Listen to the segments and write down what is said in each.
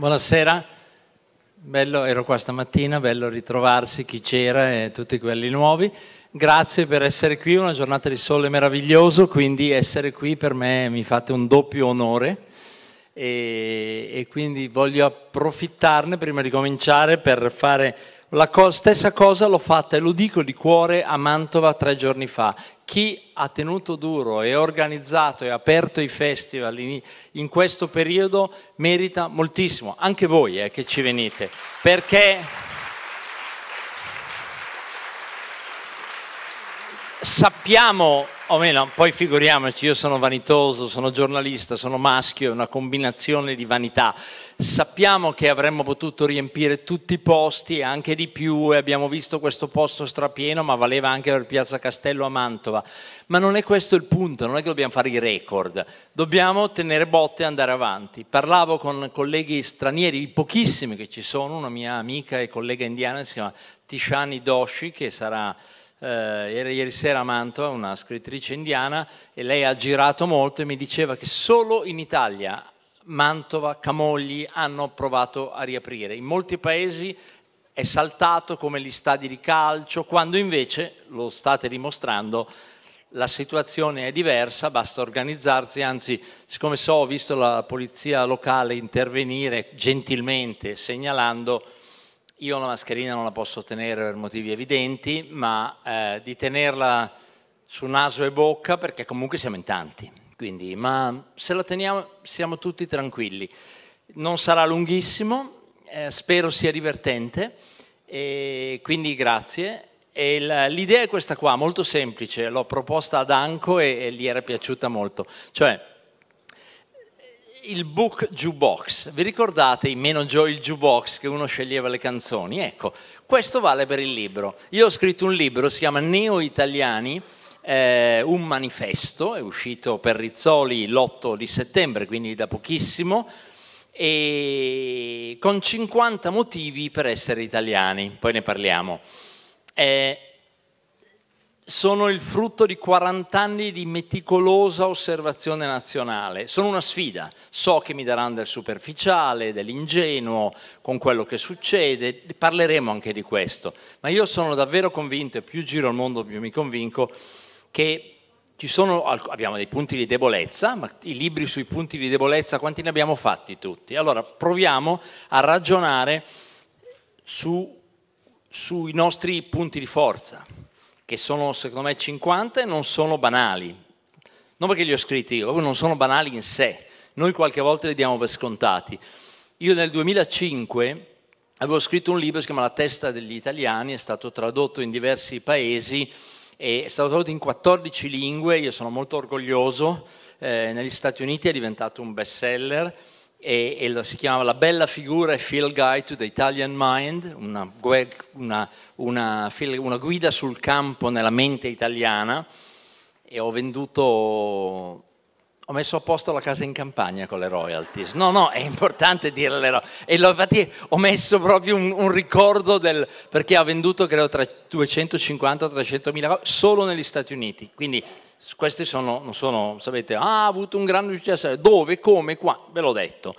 Buonasera, bello, ero qua stamattina, bello ritrovarsi chi c'era e tutti quelli nuovi. Grazie per essere qui, una giornata di sole meraviglioso, quindi essere qui per me mi fate un doppio onore e, e quindi voglio approfittarne prima di cominciare per fare la co stessa cosa l'ho fatta e lo dico di cuore a Mantova tre giorni fa. Chi ha tenuto duro e organizzato e aperto i festival in, in questo periodo merita moltissimo, anche voi eh, che ci venite, perché sappiamo, o meno, poi figuriamoci, io sono vanitoso, sono giornalista, sono maschio, è una combinazione di vanità. Sappiamo che avremmo potuto riempire tutti i posti e anche di più e abbiamo visto questo posto strapieno, ma valeva anche per Piazza Castello a Mantova. Ma non è questo il punto, non è che dobbiamo fare i record, dobbiamo tenere botte e andare avanti. Parlavo con colleghi stranieri, pochissimi che ci sono, una mia amica e collega indiana si chiama Tishani Doshi che sarà eh, ieri sera a Mantua, una scrittrice indiana, e lei ha girato molto e mi diceva che solo in Italia Mantova, Camogli hanno provato a riaprire. In molti paesi è saltato come gli stadi di calcio, quando invece, lo state dimostrando, la situazione è diversa, basta organizzarsi, anzi, siccome so, ho visto la polizia locale intervenire gentilmente segnalando io la mascherina non la posso tenere per motivi evidenti, ma eh, di tenerla su naso e bocca perché comunque siamo in tanti. Quindi, ma se la teniamo siamo tutti tranquilli. Non sarà lunghissimo, eh, spero sia divertente, e quindi grazie. l'idea è questa qua, molto semplice, l'ho proposta ad Anco e, e gli era piaciuta molto. Cioè, il book jukebox. Vi ricordate i meno joy jukebox che uno sceglieva le canzoni? Ecco, questo vale per il libro. Io ho scritto un libro, si chiama Neo Italiani, eh, un manifesto, è uscito per Rizzoli l'8 di settembre, quindi da pochissimo, e con 50 motivi per essere italiani, poi ne parliamo. Eh, sono il frutto di 40 anni di meticolosa osservazione nazionale. Sono una sfida, so che mi daranno del superficiale, dell'ingenuo, con quello che succede, parleremo anche di questo, ma io sono davvero convinto, e più giro al mondo più mi convinco, che sono, abbiamo dei punti di debolezza, ma i libri sui punti di debolezza quanti ne abbiamo fatti tutti? Allora proviamo a ragionare su, sui nostri punti di forza che sono secondo me 50 e non sono banali. Non perché li ho scritti io, proprio non sono banali in sé. Noi qualche volta li diamo per scontati. Io nel 2005 avevo scritto un libro che si chiama La testa degli italiani, è stato tradotto in diversi paesi, è stato tradotto in 14 lingue, io sono molto orgoglioso, eh, negli Stati Uniti è diventato un best seller, e, e, si chiamava La bella figura e Field Guide to the Italian Mind, una, una, una, una guida sul campo nella mente italiana e ho venduto ho messo a posto la casa in campagna con le royalties. No, no, è importante dire le royalties. E lo, infatti ho messo proprio un, un, ricordo del... perché ha venduto credo tra 250 e 300 mila cose solo negli Stati Uniti. Quindi questi sono, non sono, sapete, ah, ha avuto un grande successo. Dove, come, qua, ve l'ho detto.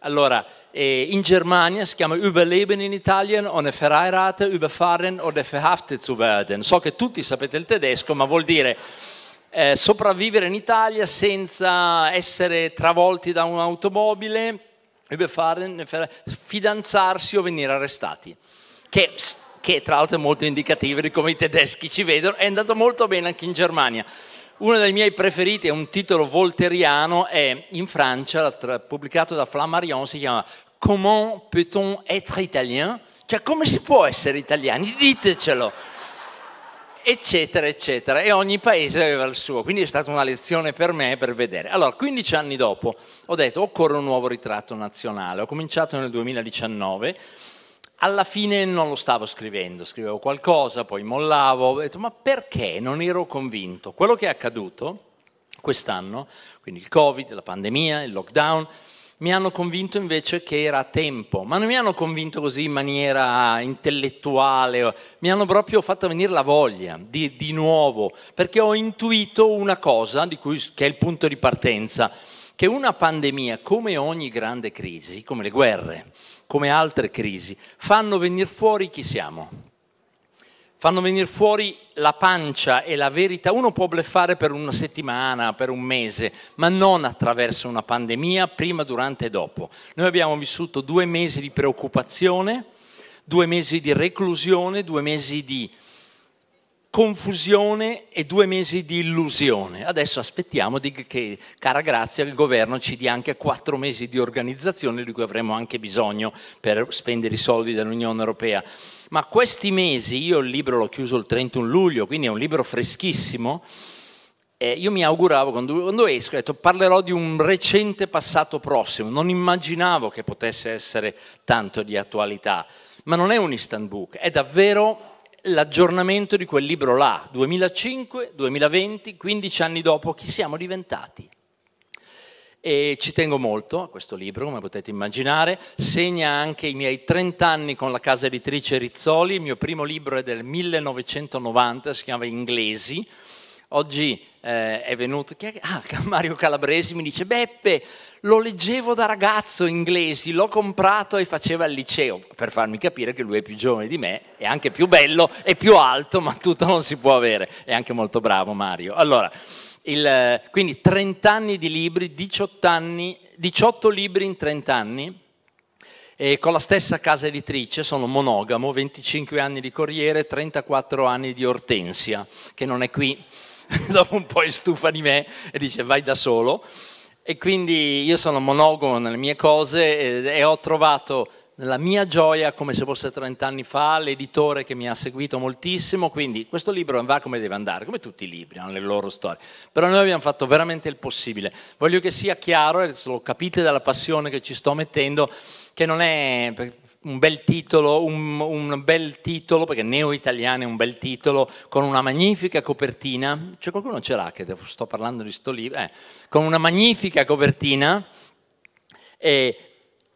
Allora, eh, in Germania si chiama Überleben in Italien, ohne verheiratet, überfahren oder verhaftet zu werden. So che tutti sapete il tedesco, ma vuol dire eh, sopravvivere in Italia senza essere travolti da un'automobile, fidanzarsi o venire arrestati. Che, che tra l'altro è molto indicativo di come i tedeschi ci vedono, è andato molto bene anche in Germania. Uno dei miei preferiti è un titolo volteriano, è in Francia, pubblicato da Flammarion, si chiama Comment peut-on être italien? Cioè come si può essere italiani? Ditecelo! eccetera, eccetera. E ogni paese aveva il suo, quindi è stata una lezione per me per vedere. Allora, 15 anni dopo ho detto occorre un nuovo ritratto nazionale. Ho cominciato nel 2019. Alla fine non lo stavo scrivendo, scrivevo qualcosa, poi mollavo, ho detto ma perché? Non ero convinto. Quello che è accaduto quest'anno, quindi il Covid, la pandemia, il lockdown, mi hanno convinto invece che era tempo, ma non mi hanno convinto così in maniera intellettuale, mi hanno proprio fatto venire la voglia di, di nuovo, perché ho intuito una cosa cui, che è il punto di partenza, che una pandemia, come ogni grande crisi, come le guerre, come altre crisi, fanno venire fuori chi siamo, fanno venire fuori la pancia e la verità. Uno può bleffare per una settimana, per un mese, ma non attraverso una pandemia, prima, durante e dopo. Noi abbiamo vissuto due mesi di preoccupazione, due mesi di reclusione, due mesi di confusione e due mesi di illusione. Adesso aspettiamo che, cara Grazia, il governo ci dia anche quattro mesi di organizzazione di cui avremo anche bisogno per spendere i soldi dell'Unione Europea. Ma questi mesi, io il libro l'ho chiuso il 31 luglio, quindi è un libro freschissimo, eh, io mi auguravo, quando, quando esco, detto, parlerò di un recente passato prossimo, non immaginavo che potesse essere tanto di attualità, ma non è un Istanbul, è davvero l'aggiornamento di quel libro là, 2005, 2020, 15 anni dopo, chi siamo diventati? E ci tengo molto a questo libro, come potete immaginare, segna anche i miei 30 anni con la casa editrice Rizzoli, il mio primo libro è del 1990, si chiama Inglesi, oggi eh, è venuto, ah, Mario Calabresi mi dice Beppe, lo leggevo da ragazzo inglesi, l'ho comprato e faceva al liceo, per farmi capire che lui è più giovane di me, è anche più bello, è più alto, ma tutto non si può avere, è anche molto bravo Mario. Allora, il, quindi 30 anni di libri, 18, anni, 18 libri in 30 anni, con la stessa casa editrice, sono monogamo, 25 anni di Corriere, 34 anni di Ortensia, che non è qui, dopo un po' è stufa di me e dice vai da solo. E quindi io sono monogono nelle mie cose eh, e, ho trovato la mia gioia come se fosse 30 anni fa, l'editore che mi ha seguito moltissimo, quindi questo libro va come deve andare, come tutti i libri, hanno le loro storie. Però noi abbiamo fatto veramente il possibile. Voglio che sia chiaro, e lo capite dalla passione che ci sto mettendo, che non è un bel titolo, un, un bel titolo perché Neo Italiana è un bel titolo, con una magnifica copertina, c'è qualcuno ce l'ha che sto parlando di sto libro, eh, con una magnifica copertina e, eh,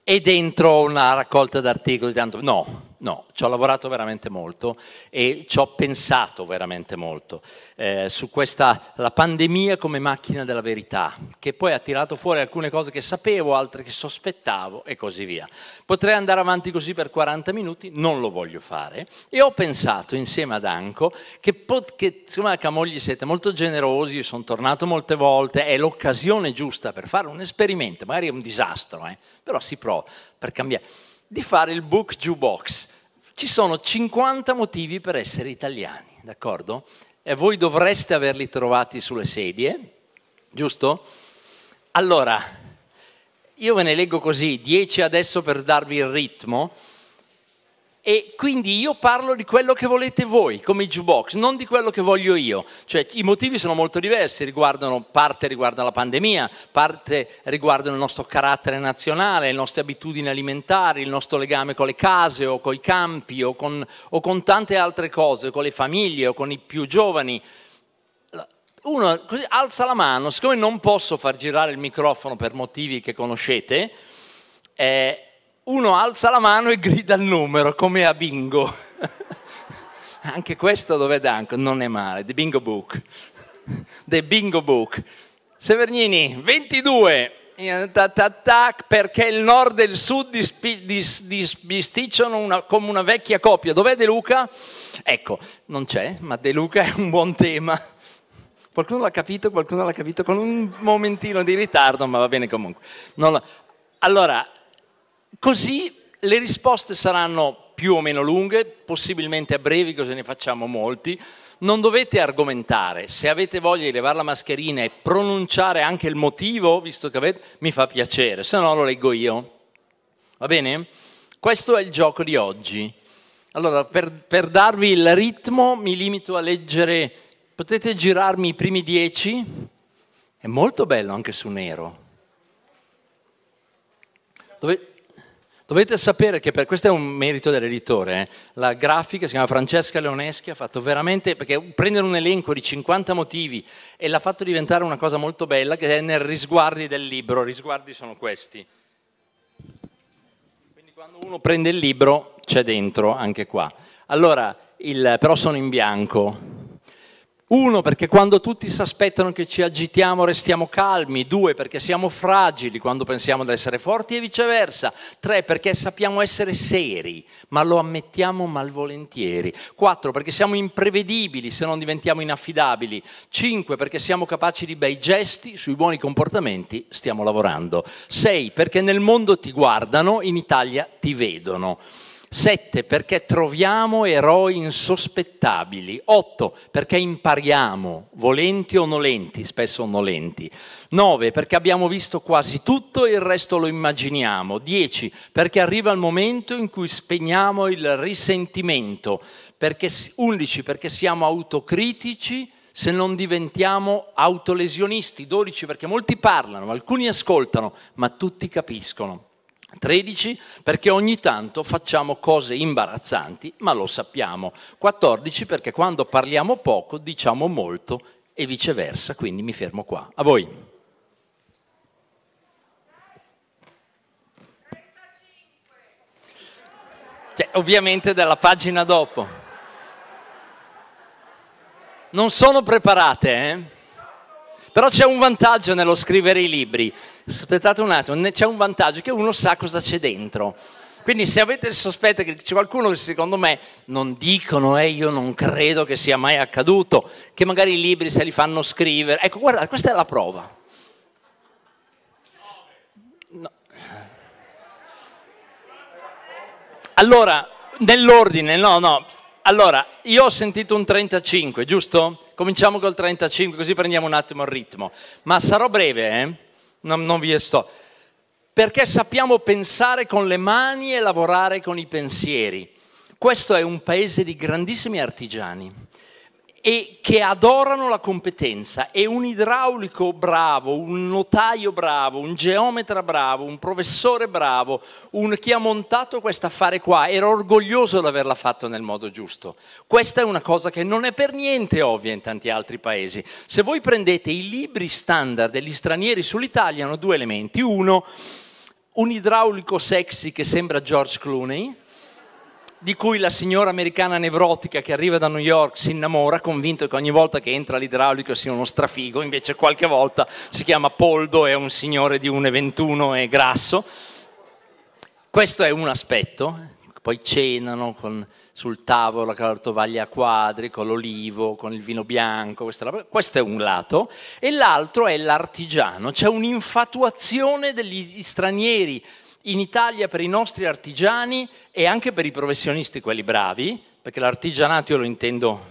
e dentro una raccolta d'articoli, tanto no, No, ci ho lavorato veramente molto e ci ho pensato veramente molto eh, su questa, la pandemia come macchina della verità, che poi ha tirato fuori alcune cose che sapevo, altre che sospettavo e così via. Potrei andare avanti così per 40 minuti, non lo voglio fare e ho pensato insieme ad Anco che, pot- che siccome a Camogli siete molto generosi, io sono tornato molte volte, è l'occasione giusta per fare un esperimento, magari è un disastro, eh, però si prova per cambiare di fare il book jukebox, ci sono 50 motivi per essere italiani, d'accordo? E voi dovreste averli trovati sulle sedie, giusto? Allora, io ve ne leggo così, 10 adesso per darvi il ritmo. E quindi io parlo di quello che volete voi, come jukebox, non di quello che voglio io. Cioè i motivi sono molto diversi, riguardano, parte riguarda la pandemia, parte riguardano il nostro carattere nazionale, le nostre abitudini alimentari, il nostro legame con le case o con i campi o con, o con tante altre cose, con le famiglie o con i più giovani uno così alza la mano, siccome non posso far girare il microfono per motivi che conoscete, eh, uno alza la mano e grida il numero, come a bingo. Anche questo dove Danco, non è male, The Bingo Book. The Bingo Book. Severgnini, 22. perché il nord e il sud bisticciano una, come una vecchia coppia. Dov'è De Luca? Ecco, non c'è, ma De Luca è un buon tema. Qualcuno l'ha capito, qualcuno l'ha capito con un momentino di ritardo, ma va bene comunque. La... Allora, Così le risposte saranno più o meno lunghe, possibilmente a brevi, così ne facciamo molti. Non dovete argomentare, se avete voglia di levare la mascherina e pronunciare anche il motivo, visto che avete, mi fa piacere, se no lo leggo io. Va bene? Questo è il gioco di oggi. Allora, per, per darvi il ritmo mi limito a leggere, potete girarmi i primi dieci? È molto bello anche su nero. Dove... Dovete sapere che per questo è un merito dell'editore, eh? la grafica si chiama Francesca Leoneschi, ha fatto veramente, perché prendere un elenco di 50 motivi e l'ha fatto diventare una cosa molto bella che è nel risguardi del libro, risguardi sono questi. Quindi quando uno prende il libro c'è dentro anche qua. Allora, il, però sono in bianco, uno, perché quando tutti si aspettano che ci agitiamo restiamo calmi. Due, perché siamo fragili quando pensiamo di essere forti e viceversa. Tre, perché sappiamo essere seri, ma lo ammettiamo malvolentieri. Quattro, perché siamo imprevedibili se non diventiamo inaffidabili. Cinque, perché siamo capaci di bei gesti, sui buoni comportamenti stiamo lavorando. Sei, perché nel mondo ti guardano, in Italia ti vedono. 7 perché troviamo eroi insospettabili, 8 perché impariamo, volenti o nolenti, spesso nolenti, 9 perché abbiamo visto quasi tutto e il resto lo immaginiamo, 10 perché arriva il momento in cui spegniamo il risentimento, perché, 11 perché siamo autocritici, se non diventiamo autolesionisti, 12 perché molti parlano, alcuni ascoltano, ma tutti capiscono. 13 perché ogni tanto facciamo cose imbarazzanti, ma lo sappiamo. 14 perché quando parliamo poco diciamo molto e viceversa, quindi mi fermo qua. A voi. Cioè, ovviamente della pagina dopo. Non sono preparate, eh? Però c'è un vantaggio nello scrivere i libri aspettate un attimo, c'è un vantaggio che uno sa cosa c'è dentro. Quindi se avete il sospetto che c'è qualcuno che secondo me non dicono, eh, io non credo che sia mai accaduto, che magari i libri se li fanno scrivere, ecco guarda, questa è la prova. No. Allora, nell'ordine, no, no. Allora, io ho sentito un 35, giusto? Cominciamo col 35 così prendiamo un attimo il ritmo. Ma sarò breve, eh? non, non vi sto. Perché sappiamo pensare con le mani e lavorare con i pensieri. Questo è un paese di grandissimi artigiani e che adorano la competenza e un idraulico bravo, un notaio bravo, un geometra bravo, un professore bravo, un chi ha montato questo affare qua era orgoglioso di averla fatta nel modo giusto. Questa è una cosa che non è per niente ovvia in tanti altri paesi. Se voi prendete i libri standard degli stranieri sull'Italia hanno due elementi. Uno, un idraulico sexy che sembra George Clooney, di cui la signora americana nevrotica che arriva da New York si innamora, convinto che ogni volta che entra l'idraulico sia uno strafigo, invece qualche volta si chiama Poldo, è un signore di 1,21 e grasso. Questo è un aspetto, eh. poi cenano con, sul tavolo con la tovaglia a quadri, con l'olivo, con il vino bianco, questo è un lato, e l'altro è l'artigiano, c'è un'infatuazione degli stranieri in Italia per i nostri artigiani e anche per i professionisti, quelli bravi, perché l'artigianato io lo intendo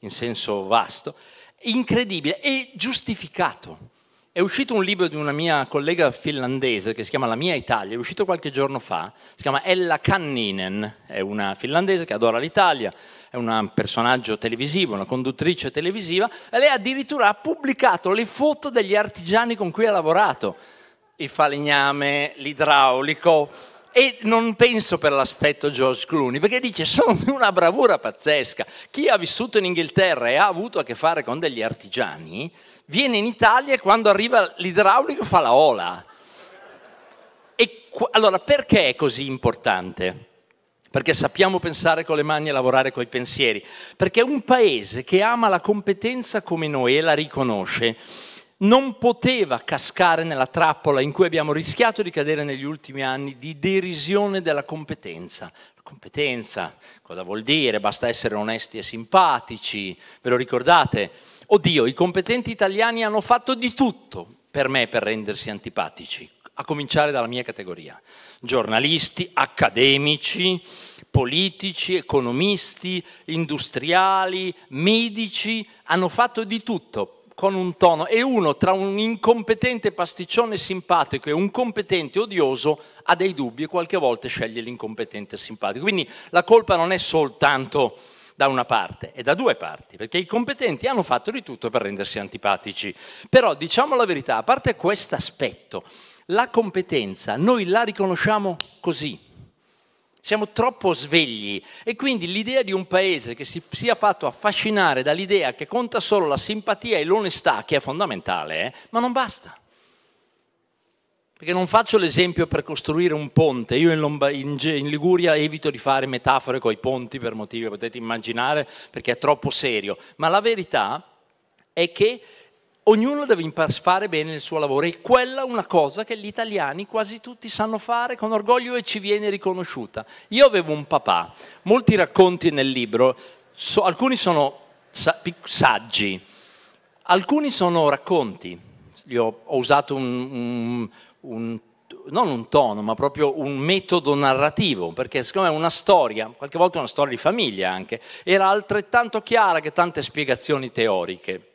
in senso vasto, incredibile e giustificato. È uscito un libro di una mia collega finlandese che si chiama La mia Italia, è uscito qualche giorno fa, si chiama Ella Kanninen, è una finlandese che adora l'Italia, è un personaggio televisivo, una conduttrice televisiva, e lei addirittura ha pubblicato le foto degli artigiani con cui ha lavorato il falegname, l'idraulico. E non penso per l'aspetto George Clooney, perché dice sono una bravura pazzesca. Chi ha vissuto in Inghilterra e ha avuto a che fare con degli artigiani, viene in Italia e quando arriva l'idraulico fa la ola. E allora perché è così importante? Perché sappiamo pensare con le mani e lavorare con i pensieri. Perché un paese che ama la competenza come noi e la riconosce, non poteva cascare nella trappola in cui abbiamo rischiato di cadere negli ultimi anni di derisione della competenza. competenza, cosa vuol dire? Basta essere onesti e simpatici, ve lo ricordate? Oddio, i competenti italiani hanno fatto di tutto per me per rendersi antipatici, a cominciare dalla mia categoria. Giornalisti, accademici, politici, economisti, industriali, medici, hanno fatto di tutto con un tono e uno tra un incompetente pasticcione simpatico e un competente odioso ha dei dubbi e qualche volta sceglie l'incompetente simpatico. Quindi la colpa non è soltanto da una parte è da due parti, perché i competenti hanno fatto di tutto per rendersi antipatici. Però diciamo la verità, a parte questo aspetto, la competenza noi la riconosciamo così, siamo troppo svegli e quindi l'idea di un paese che si sia fatto affascinare dall'idea che conta solo la simpatia e l'onestà, che è fondamentale, eh, ma non basta perché non faccio l'esempio per costruire un ponte, io in, Lomba, in, in, Liguria evito di fare metafore con i ponti per motivi che potete immaginare perché è troppo serio, ma la verità è che Ognuno deve imparare a fare bene il suo lavoro e quella è una cosa che gli italiani quasi tutti sanno fare con orgoglio e ci viene riconosciuta. Io avevo un papà, molti racconti nel libro, so, alcuni sono saggi, alcuni sono racconti. Io ho usato un, un, un non un tono, ma proprio un metodo narrativo, perché secondo me una storia, qualche volta una storia di famiglia anche, era altrettanto chiara che tante spiegazioni teoriche.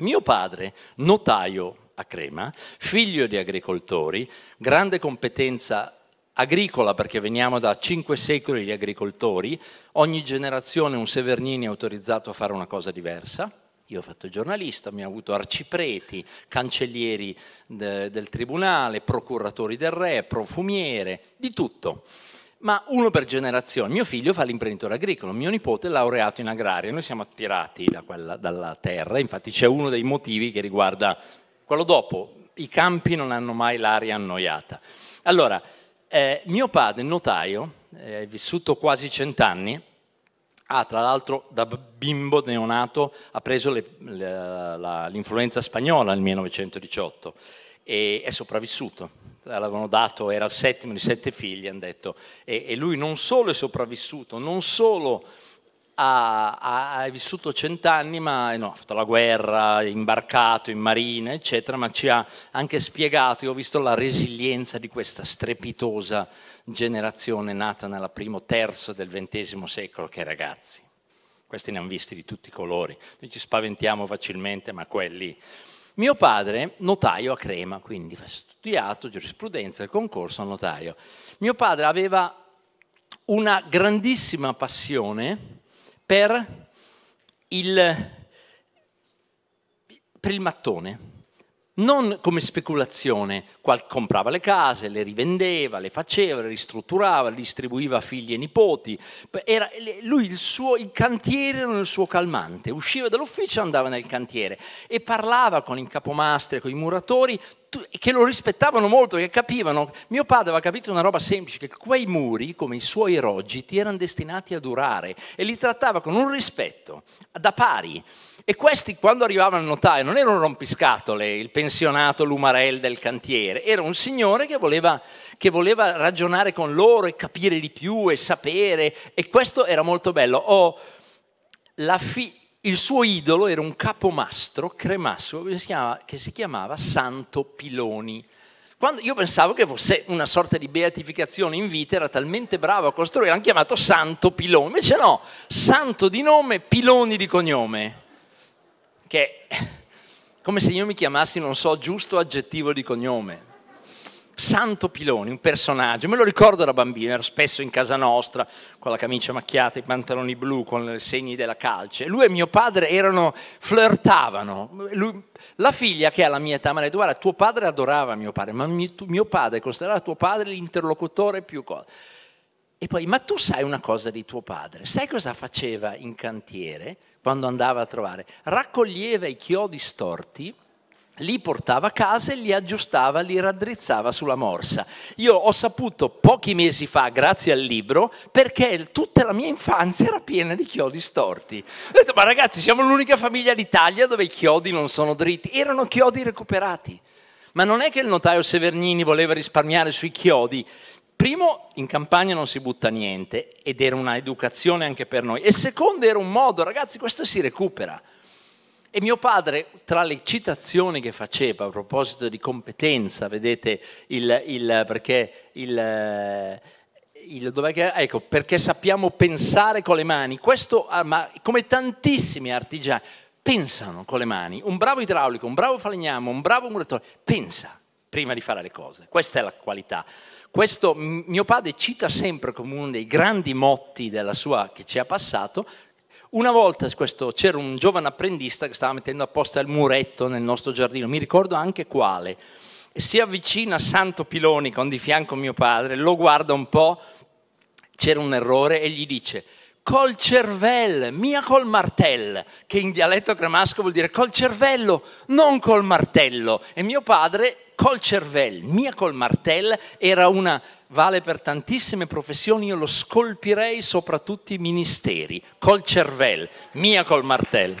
Mio padre, notaio a Crema, figlio di agricoltori, grande competenza agricola perché veniamo da cinque secoli di agricoltori, ogni generazione un Severnini è autorizzato a fare una cosa diversa. Io ho fatto giornalista, mi ha avuto arcipreti, cancellieri de, del tribunale, procuratori del re, profumiere, di tutto ma uno per generazione. Mio figlio fa l'imprenditore agricolo, mio nipote è laureato in agraria, noi siamo attirati da quella, dalla terra, infatti c'è uno dei motivi che riguarda quello dopo, i campi non hanno mai l'aria annoiata. Allora, eh, mio padre, notaio, eh, è eh, vissuto quasi cent'anni, ha ah, tra l'altro da bimbo neonato ha preso l'influenza spagnola nel 1918 e è sopravvissuto l'avevano dato, era il settimo di sette figli, hanno detto, e, e, lui non solo è sopravvissuto, non solo ha, ha, ha vissuto cent'anni, ma eh, no, ha fatto la guerra, è imbarcato in marina, eccetera, ma ci ha anche spiegato, io ho visto la resilienza di questa strepitosa generazione nata nella primo terzo del XX secolo, che ragazzi, questi ne hanno visti di tutti i colori, noi ci spaventiamo facilmente, ma quelli... Mio padre, notaio a Crema, quindi studiato giurisprudenza, il concorso al notaio. Mio padre aveva una grandissima passione per il, per il mattone, non come speculazione, Qual comprava le case, le rivendeva, le faceva, le ristrutturava, le distribuiva a figli e nipoti, era, lui il, suo, il cantiere era il suo calmante, usciva dall'ufficio e andava nel cantiere e parlava con il capomastri, con i muratori, che lo rispettavano molto, che capivano. Mio padre aveva capito una roba semplice, che quei muri, come i suoi rogiti, erano destinati a durare e li trattava con un rispetto, da pari. E questi, quando arrivavano al notaio, non era un rompiscatole, il pensionato Lumarel del cantiere, era un signore che voleva, che voleva ragionare con loro e capire di più e sapere, e questo era molto bello. Oh, la fi- il suo idolo era un capomastro cremasso che si chiamava, che si chiamava Santo Piloni. Quando io pensavo che fosse una sorta di beatificazione in vita, era talmente bravo a costruire, l'hanno chiamato Santo Piloni. Invece no, Santo di nome, Piloni di cognome. Che è come se io mi chiamassi, non so, giusto aggettivo di cognome. Santo Piloni, un personaggio, me lo ricordo da bambino, ero spesso in casa nostra con la camicia macchiata, i pantaloni blu, con i segni della calce. Lui e mio padre erano, flirtavano. Lui, la figlia che ha la mia età mi ha detto, guarda, tuo padre adorava mio padre, ma mio, tu, mio padre considerava tuo padre l'interlocutore più cosa. E poi, ma tu sai una cosa di tuo padre? Sai cosa faceva in cantiere quando andava a trovare? Raccoglieva i chiodi storti li portava a casa e li aggiustava, li raddrizzava sulla morsa. Io ho saputo pochi mesi fa, grazie al libro, perché tutta la mia infanzia era piena di chiodi storti. Ho detto, ma ragazzi, siamo l'unica famiglia d'Italia dove i chiodi non sono dritti. Erano chiodi recuperati. Ma non è che il notaio Severnini voleva risparmiare sui chiodi. Primo, in campagna non si butta niente ed era un'educazione anche per noi. E secondo, era un modo, ragazzi, questo si recupera. E mio padre, tra le citazioni che faceva a proposito di competenza, vedete, il, il, perché, il, che, ecco, perché sappiamo pensare con le mani, questo ah, ma come tantissimi artigiani pensano con le mani, un bravo idraulico, un bravo falegname, un bravo muratore, pensa prima di fare le cose, questa è la qualità. Questo mio padre cita sempre come uno dei grandi motti della sua che ci ha passato, una volta c'era un giovane apprendista che stava mettendo apposta il muretto nel nostro giardino, mi ricordo anche quale. Si avvicina a Santo Piloni, con di fianco mio padre, lo guarda un po', c'era un errore e gli dice col cervello, mia col martello, che in dialetto cremasco vuol dire col cervello, non col martello. E mio padre, col cervello, mia col martello, era una vale per tantissime professioni, io lo scolpirei soprattutto i ministeri, col cervello, mia col martello.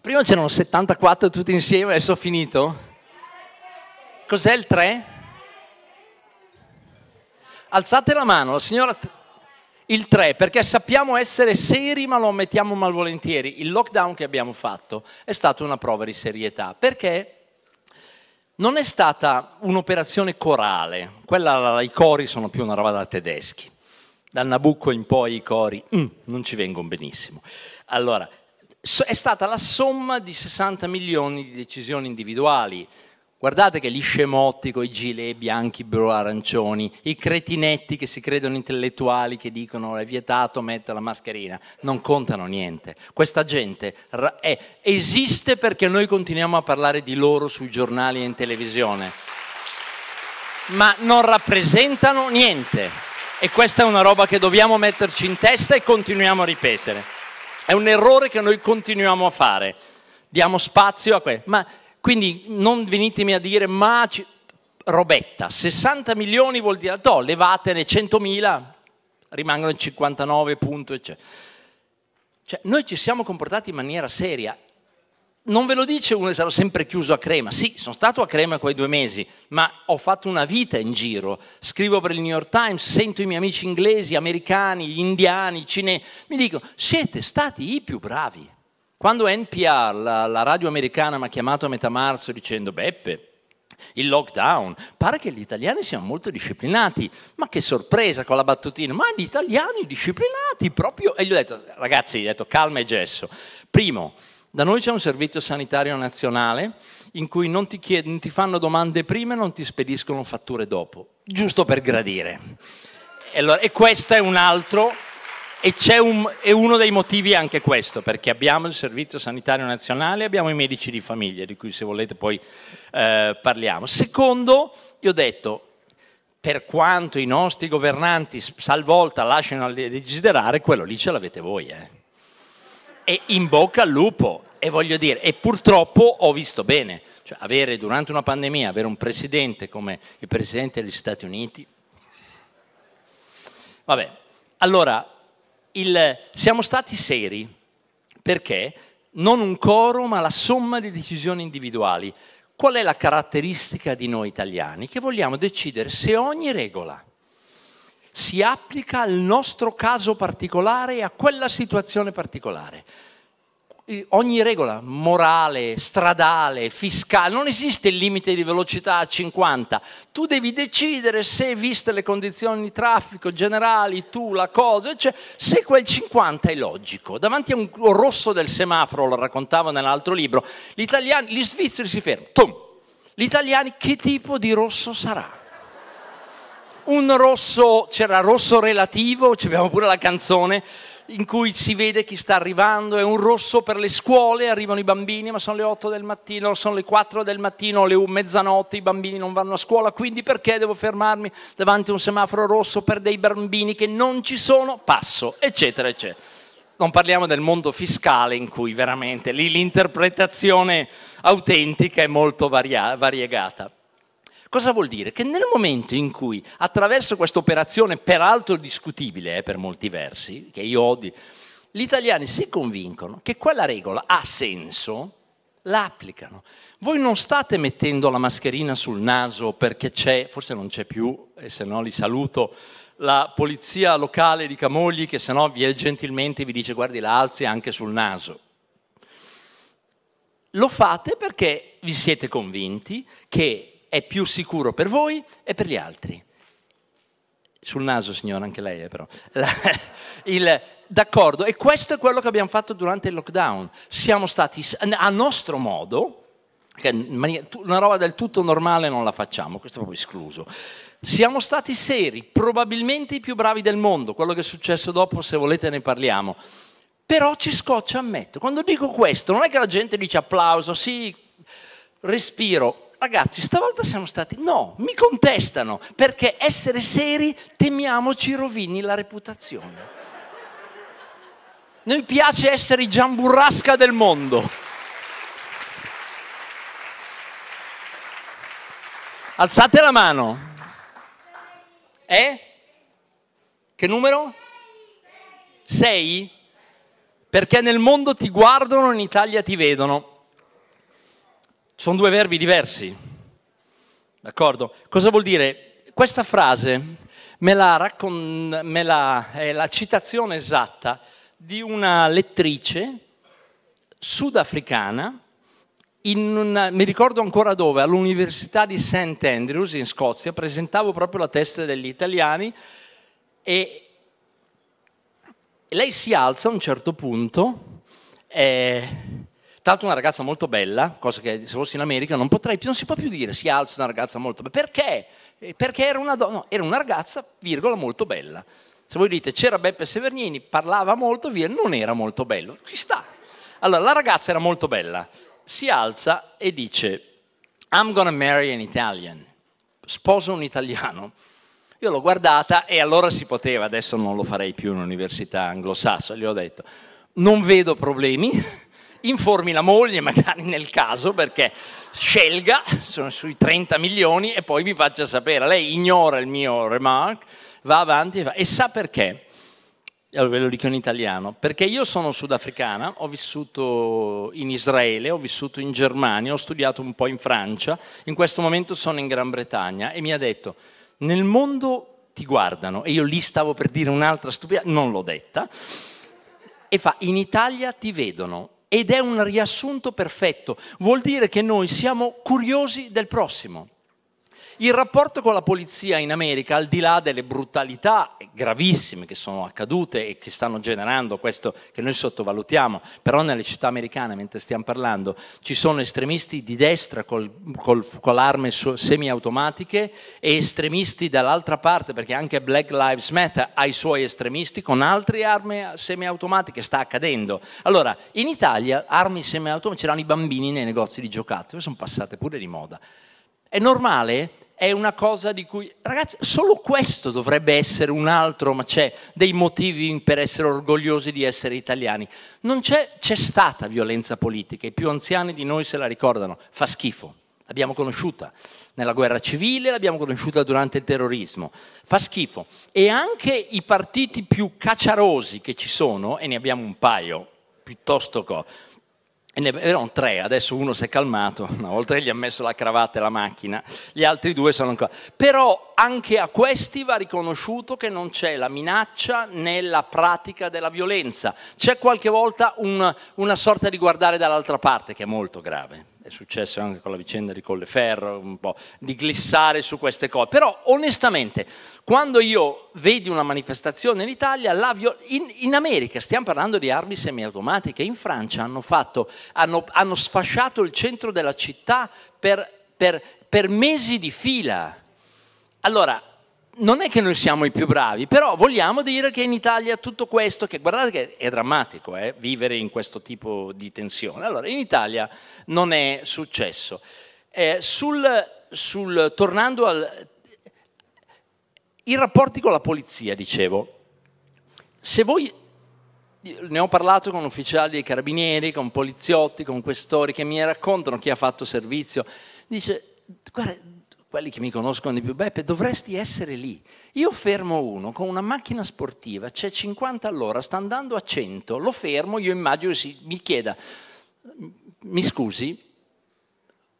Prima c'erano 74 tutti insieme, adesso ho finito. Cos'è il 3? Alzate la mano, la signora il 3, perché sappiamo essere seri ma lo ammettiamo malvolentieri. Il lockdown che abbiamo fatto è stata una prova di serietà, perché non è stata un'operazione corale. Quella, i cori sono più una roba da tedeschi. Dal Nabucco in poi i cori mm, non ci vengono benissimo. Allora, è stata la somma di 60 milioni di decisioni individuali, Guardate che gli scemotti con i gilet bianchi, blu, arancioni, i cretinetti che si credono intellettuali, che dicono è vietato mettere la mascherina, non contano niente. Questa gente è, esiste perché noi continuiamo a parlare di loro sui giornali e in televisione, ma non rappresentano niente. E questa è una roba che dobbiamo metterci in testa e continuiamo a ripetere. È un errore che noi continuiamo a fare. Diamo spazio a questo. Quindi non venitemi a dire, ma robetta, 60 milioni vuol dire, no, levatene 100.000, rimangono 59 punto, eccetera. Cioè, noi ci siamo comportati in maniera seria. Non ve lo dice uno che sarà sempre chiuso a Crema. Sì, sono stato a Crema quei due mesi, ma ho fatto una vita in giro. Scrivo per il New York Times, sento i miei amici inglesi, americani, gli indiani, i cinesi. Mi dicono, siete stati i più bravi. Quando NPR, la, la radio americana, mi ha chiamato a metà marzo dicendo Beppe, il lockdown. Pare che gli italiani siano molto disciplinati, ma che sorpresa con la battutina, ma gli italiani disciplinati proprio... E gli ho detto, ragazzi, gli ho detto calma e gesso. Primo, da noi c'è un servizio sanitario nazionale in cui non ti, chied- non ti fanno domande prima e non ti spediscono fatture dopo, giusto per gradire. E, allora, e questo è un altro e un, è uno dei motivi anche questo, perché abbiamo il Servizio Sanitario Nazionale, abbiamo i medici di famiglia, di cui se volete poi eh, parliamo. Secondo, io ho detto, per quanto i nostri governanti salvolta lasciano a desiderare, quello lì ce l'avete voi. Eh. E in bocca al lupo, e voglio dire, e purtroppo ho visto bene, cioè avere durante una pandemia, avere un presidente come il presidente degli Stati Uniti. Vabbè, allora il, siamo stati seri perché non un coro ma la somma di decisioni individuali. Qual è la caratteristica di noi italiani? Che vogliamo decidere se ogni regola si applica al nostro caso particolare e a quella situazione particolare ogni regola morale, stradale, fiscale, non esiste il limite di velocità a 50. Tu devi decidere se, viste le condizioni di traffico generali, tu la cosa, cioè, se quel 50 è logico. Davanti a un rosso del semaforo, lo raccontavo nell'altro libro, gli, italiani, gli svizzeri si fermano. Tom, gli italiani che tipo di rosso sarà? Un rosso, c'era rosso relativo, abbiamo pure la canzone, in cui si vede chi sta arrivando, è un rosso per le scuole, arrivano i bambini, ma sono le 8 del mattino, sono le 4 del mattino, le mezzanotte, i bambini non vanno a scuola, quindi perché devo fermarmi davanti a un semaforo rosso per dei bambini che non ci sono? Passo, eccetera, eccetera. Non parliamo del mondo fiscale in cui veramente l'interpretazione autentica è molto variegata. Cosa vuol dire? Che nel momento in cui attraverso questa operazione, peraltro discutibile eh, per molti versi, che io odio, gli italiani si convincono che quella regola ha senso, la applicano. Voi non state mettendo la mascherina sul naso perché c'è, forse non c'è più, e se no li saluto, la polizia locale di Camogli che se no vi gentilmente vi dice guardi la alzi anche sul naso. Lo fate perché vi siete convinti che è più sicuro per voi e per gli altri. Sul naso, signora, anche lei è però. Il, d'accordo, e questo è quello che abbiamo fatto durante il lockdown. Siamo stati, a nostro modo, una roba del tutto normale non la facciamo, questo è proprio escluso. Siamo stati seri, probabilmente i più bravi del mondo, quello che è successo dopo se volete ne parliamo. Però ci scoccia, ammetto. Quando dico questo, non è che la gente dice applauso, sì, respiro. Ragazzi, stavolta siamo stati... No, mi contestano, perché essere seri temiamo ci rovini la reputazione. Noi piace essere i giamburrasca del mondo. Alzate la mano. Eh? Che numero? Sei? Perché nel mondo ti guardano, in Italia ti vedono sono due verbi diversi. D'accordo? Cosa vuol dire? Questa frase me la raccon- me la, è la citazione esatta di una lettrice sudafricana, una, mi ricordo ancora dove, all'Università di St. Andrews in Scozia, presentavo proprio la testa degli italiani e lei si alza a un certo punto. Eh, tra l'altro una ragazza molto bella, cosa che se fossi in America non potrei più, non si può più dire si alza una ragazza molto bella. Perché? Eh, perché era una, donna, no, era una ragazza, virgola, molto bella. Se voi dite c'era Beppe Severnini, parlava molto, via, non era molto bello. Ci sta. Allora la ragazza era molto bella. Si alza e dice I'm gonna marry an Italian. Sposo un italiano. Io l'ho guardata e allora si poteva, adesso non lo farei più in un'università anglosassone, gli ho detto, non vedo problemi, informi la moglie magari nel caso perché scelga, sono sui 30 milioni e poi vi faccia sapere. Lei ignora il mio remark, va avanti e, fa, e sa perché? ve lo dico in italiano, perché io sono sudafricana, ho vissuto in Israele, ho vissuto in Germania, ho studiato un po' in Francia, in questo momento sono in Gran Bretagna e mi ha detto, nel mondo ti guardano, e io lì stavo per dire un'altra stupida, non l'ho detta, e fa, in Italia ti vedono, ed è un riassunto perfetto. Vuol dire che noi siamo curiosi del prossimo. Il rapporto con la polizia in America, al di là delle brutalità gravissime che sono accadute e che stanno generando questo che noi sottovalutiamo, però nelle città americane, mentre stiamo parlando, ci sono estremisti di destra col, col, con armi semiautomatiche e estremisti dall'altra parte, perché anche Black Lives Matter ha i suoi estremisti con altre armi semiautomatiche, sta accadendo. Allora, in Italia armi semiautomatiche c'erano i bambini nei negozi di giocattoli, sono passate pure di moda. È normale è una cosa di cui, ragazzi, solo questo dovrebbe essere un altro, ma c'è dei motivi per essere orgogliosi di essere italiani. Non c'è, c'è stata violenza politica, i più anziani di noi se la ricordano, fa schifo, l'abbiamo conosciuta nella guerra civile, l'abbiamo conosciuta durante il terrorismo, fa schifo. E anche i partiti più cacciarosi che ci sono, e ne abbiamo un paio, piuttosto... Co- e ne erano tre, adesso uno si è calmato, una volta che gli ha messo la cravatta e la macchina, gli altri due sono ancora. Però anche a questi va riconosciuto che non c'è la minaccia nella pratica della violenza. C'è qualche volta un, una sorta di guardare dall'altra parte che è molto grave è successo anche con la vicenda di Colleferro, un po', di glissare su queste cose. Però onestamente, quando io vedo una manifestazione in Italia, in, in, America stiamo parlando di armi semiautomatiche, in Francia hanno, fatto, hanno, hanno sfasciato il centro della città per, per, per mesi di fila. Allora, non è che noi siamo i più bravi, però vogliamo dire che in Italia tutto questo, che guardate che è drammatico eh, vivere in questo tipo di tensione, allora in Italia non è successo. Eh, sul, sul, tornando al... I rapporti con la polizia, dicevo, se voi... Ne ho parlato con ufficiali dei carabinieri, con poliziotti, con questori che mi raccontano chi ha fatto servizio. Dice, guarda, quelli che mi conoscono di più, Beppe, dovresti essere lì. Io fermo uno con una macchina sportiva, c'è 50 all'ora, sta andando a 100, lo fermo, io immagino si, mi chieda, mi scusi,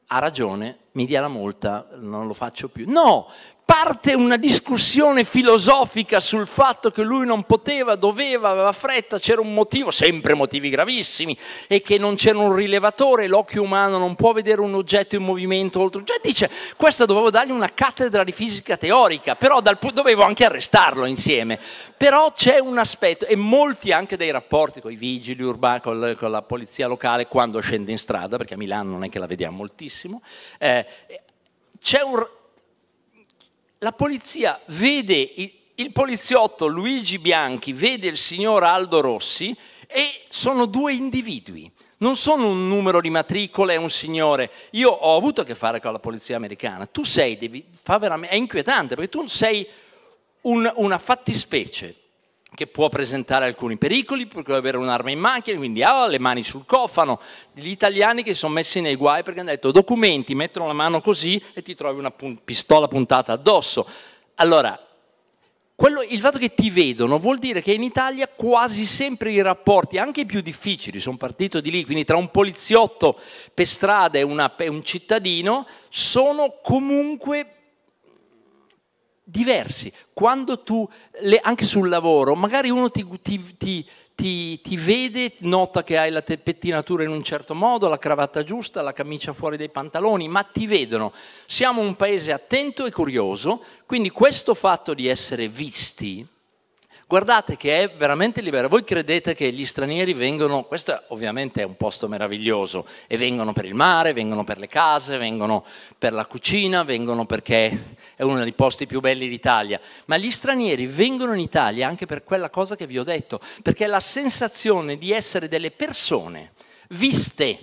ha ragione, mi dia la multa, non lo faccio più. No, parte una discussione filosofica sul fatto che lui non poteva, doveva, aveva fretta, c'era un motivo, sempre motivi gravissimi, e che non c'era un rilevatore, l'occhio umano non può vedere un oggetto in movimento oltre. Cioè dice, questo dovevo dargli una cattedra di fisica teorica, però dal, dovevo anche arrestarlo insieme. Però c'è un aspetto, e molti anche dei rapporti con i vigili urbani, con, con la polizia locale, quando scende in strada, perché a Milano non è che la vediamo moltissimo, eh, c'è un la polizia vede, il, il poliziotto Luigi Bianchi vede il signor Aldo Rossi e sono due individui. Non sono un numero di matricola e un signore. Io ho avuto a che fare con la polizia americana. Tu sei, devi, è inquietante perché tu sei un, una fattispecie che può presentare alcuni pericoli, può avere un'arma in macchina, quindi ha le mani sul cofano. Gli italiani che si sono messi nei guai perché hanno detto documenti, mettono la mano così e ti trovi una pistola puntata addosso. Allora, quello, il fatto che ti vedono vuol dire che in Italia quasi sempre i rapporti, anche i più difficili, sono partito di lì, quindi tra un poliziotto per strada e una, un cittadino, sono comunque diversi. Quando tu, anche sul lavoro, magari uno ti, ti, ti, ti, vede, nota che hai la pettinatura in un certo modo, la cravatta giusta, la camicia fuori dai pantaloni, ma ti vedono. Siamo un paese attento e curioso, quindi questo fatto di essere visti guardate che è veramente libera. Voi credete che gli stranieri vengono, questo ovviamente è un posto meraviglioso, e vengono per il mare, vengono per le case, vengono per la cucina, vengono perché è uno dei posti più belli d'Italia, ma gli stranieri vengono in Italia anche per quella cosa che vi ho detto, perché è la sensazione di essere delle persone viste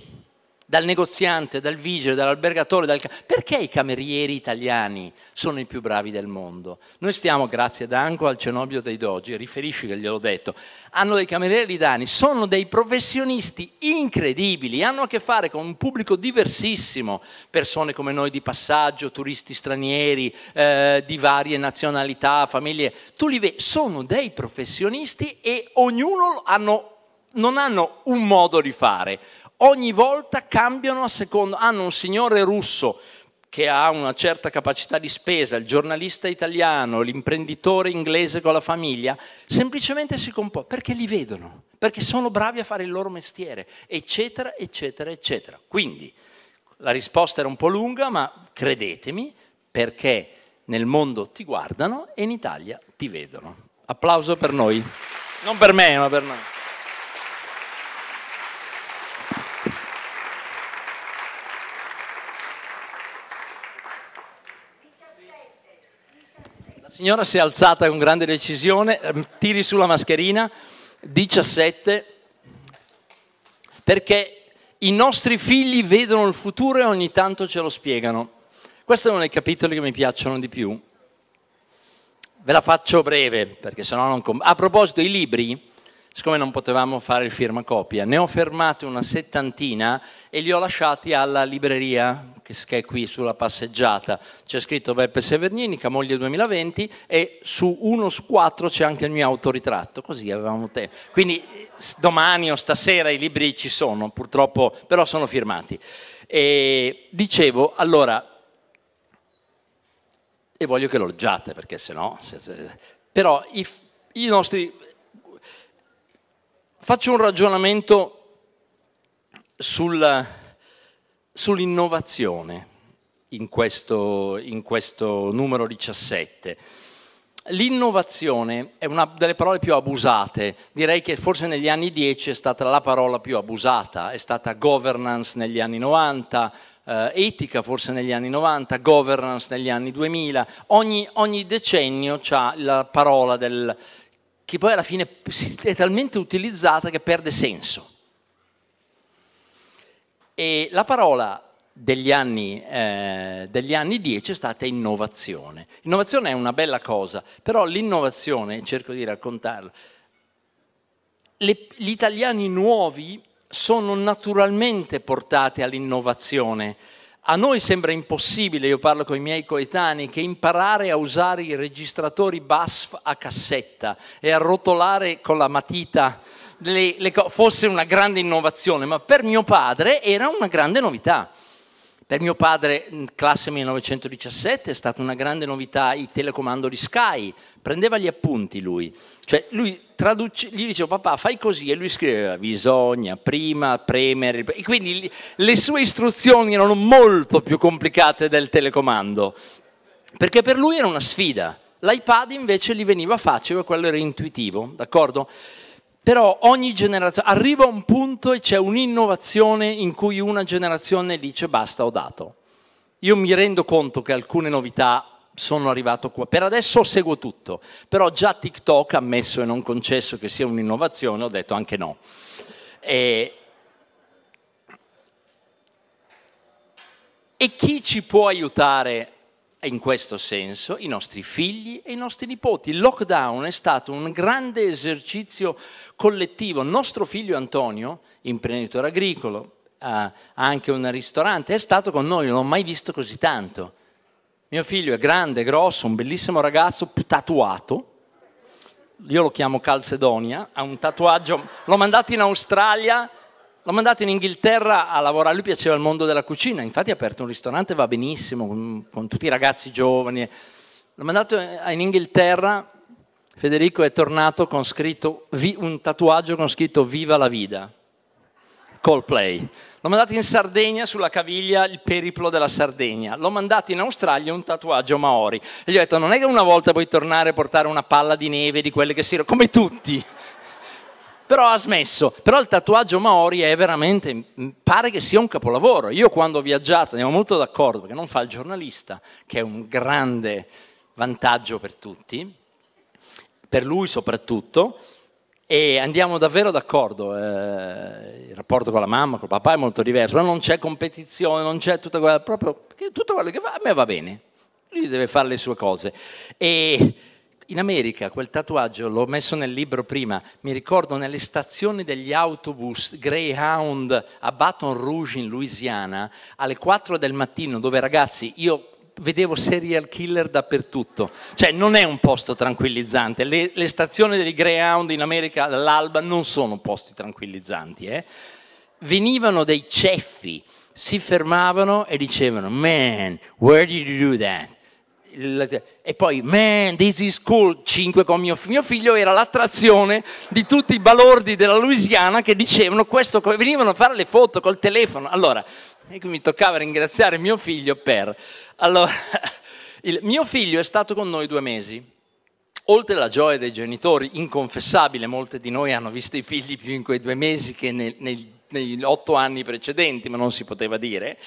dal negoziante, dal vigile, dall'albergatore, dal... perché i camerieri italiani sono i più bravi del mondo? Noi stiamo, grazie ad Anco, al cenobio dei Doggi, riferisci che gliel'ho detto, hanno dei camerieri dani, sono dei professionisti incredibili, hanno a che fare con un pubblico diversissimo, persone come noi di passaggio, turisti stranieri, eh, di varie nazionalità, famiglie, tu li vedi, sono dei professionisti e ognuno hanno non hanno un modo di fare, ogni volta cambiano a secondo, hanno un signore russo che ha una certa capacità di spesa, il giornalista italiano, l'imprenditore inglese con la famiglia, semplicemente si comporta perché li vedono, perché sono bravi a fare il loro mestiere, eccetera, eccetera, eccetera. Quindi la risposta era un po' lunga, ma credetemi, perché nel mondo ti guardano e in Italia ti vedono. Applauso per noi, non per me, ma per noi. signora si è alzata con grande decisione, ehm, tiri sulla mascherina, 17, perché i nostri figli vedono il futuro e ogni tanto ce lo spiegano. Questo è uno dei capitoli che mi piacciono di più. Ve la faccio breve, perché sennò non... A proposito, i libri, siccome non potevamo fare il firmacopia, ne ho fermate una settantina e li ho lasciati alla libreria che è qui sulla passeggiata. C'è scritto Beppe Severnini, Camoglie 2020 e su uno su quattro c'è anche il mio autoritratto, così avevamo tempo. Quindi domani o stasera i libri ci sono, purtroppo, però sono firmati. E dicevo, allora, e voglio che lo leggiate perché se no... Se, se, però i, i nostri Faccio un ragionamento sul, sull'innovazione in questo, in questo numero 17. L'innovazione è una delle parole più abusate, direi che forse negli anni 10 è stata la parola più abusata, è stata governance negli anni 90, eh, etica forse negli anni 90, governance negli anni 2000, ogni, ogni decennio c'è la parola del che poi alla fine è talmente utilizzata che perde senso. E la parola degli anni, eh, degli anni 10 è stata innovazione. Innovazione è una bella cosa, però l'innovazione, cerco di raccontarla, le, gli italiani nuovi sono naturalmente portati all'innovazione, a noi sembra impossibile, io parlo con i miei coetanei, che imparare a usare i registratori BASF a cassetta e a rotolare con la matita le, le, fosse una grande innovazione, ma per mio padre era una grande novità. Per mio padre, classe 1917, è stata una grande novità il telecomando di Sky. Prendeva gli appunti lui. Cioè, lui traduce, gli diceva papà fai così e lui scriveva bisogna prima premere. E quindi le sue istruzioni erano molto più complicate del telecomando. Perché per lui era una sfida. L'iPad invece gli veniva facile, quello era intuitivo, d'accordo? Però ogni generazione arriva a un punto e c'è un'innovazione in cui una generazione dice basta, ho dato. Io mi rendo conto che alcune novità sono arrivato qua. Per adesso seguo tutto, però già TikTok, ammesso e non concesso che sia un'innovazione, ho detto anche no. E, e chi ci può aiutare in questo senso i nostri figli e i nostri nipoti. Il lockdown è stato un grande esercizio collettivo. Nostro figlio Antonio, imprenditore agricolo, ha anche un ristorante, è stato con noi, non l'ho mai visto così tanto. Mio figlio è grande, grosso, un bellissimo ragazzo tatuato. Io lo chiamo Calcedonia, ha un tatuaggio, l'ho mandato in Australia L'ho mandato in Inghilterra a lavorare, lui piaceva il mondo della cucina, infatti ha aperto un ristorante, va benissimo, con, con tutti i ragazzi giovani. L'ho mandato eh, in Inghilterra, Federico è tornato con scritto, un tatuaggio con scritto Viva la vita, Coldplay. L'ho mandato in Sardegna sulla caviglia il periplo della Sardegna. L'ho mandato in Australia un tatuaggio Maori. E gli ho detto: Non è che una volta puoi tornare e portare una palla di neve di quelle che si. come tutti però ha smesso. Però il tatuaggio Maori è veramente, mm, pare che sia un capolavoro. Io quando ho viaggiato, andiamo molto d'accordo, perché non fa il giornalista, che è un grande vantaggio per tutti, per lui soprattutto, e andiamo davvero d'accordo, eh, il rapporto con la mamma, con il papà è molto diverso, non c'è competizione, non c'è tutta quella, proprio, tutto quello che fa a me va bene, lui deve fare le sue cose. E in America quel tatuaggio l'ho messo nel libro prima, mi ricordo nelle stazioni degli autobus Greyhound a Baton Rouge in Louisiana alle 4 del mattino dove ragazzi io vedevo serial killer dappertutto. Cioè non è un posto tranquillizzante, le, le stazioni degli Greyhound in America all'alba non sono posti tranquillizzanti. Eh? Venivano dei ceffi, si fermavano e dicevano, man, where did you do that? il, e poi, man, this is cool, 5 con mio, mio figlio, era l'attrazione di tutti i balordi della Louisiana che dicevano questo, venivano a fare le foto col telefono. Allora, e mi toccava ringraziare mio figlio per... Allora, il, mio figlio è stato con noi due mesi. Oltre alla gioia dei genitori, inconfessabile, molte di noi hanno visto i figli più in quei due mesi che nel, nel, negli otto anni precedenti, ma non si poteva dire,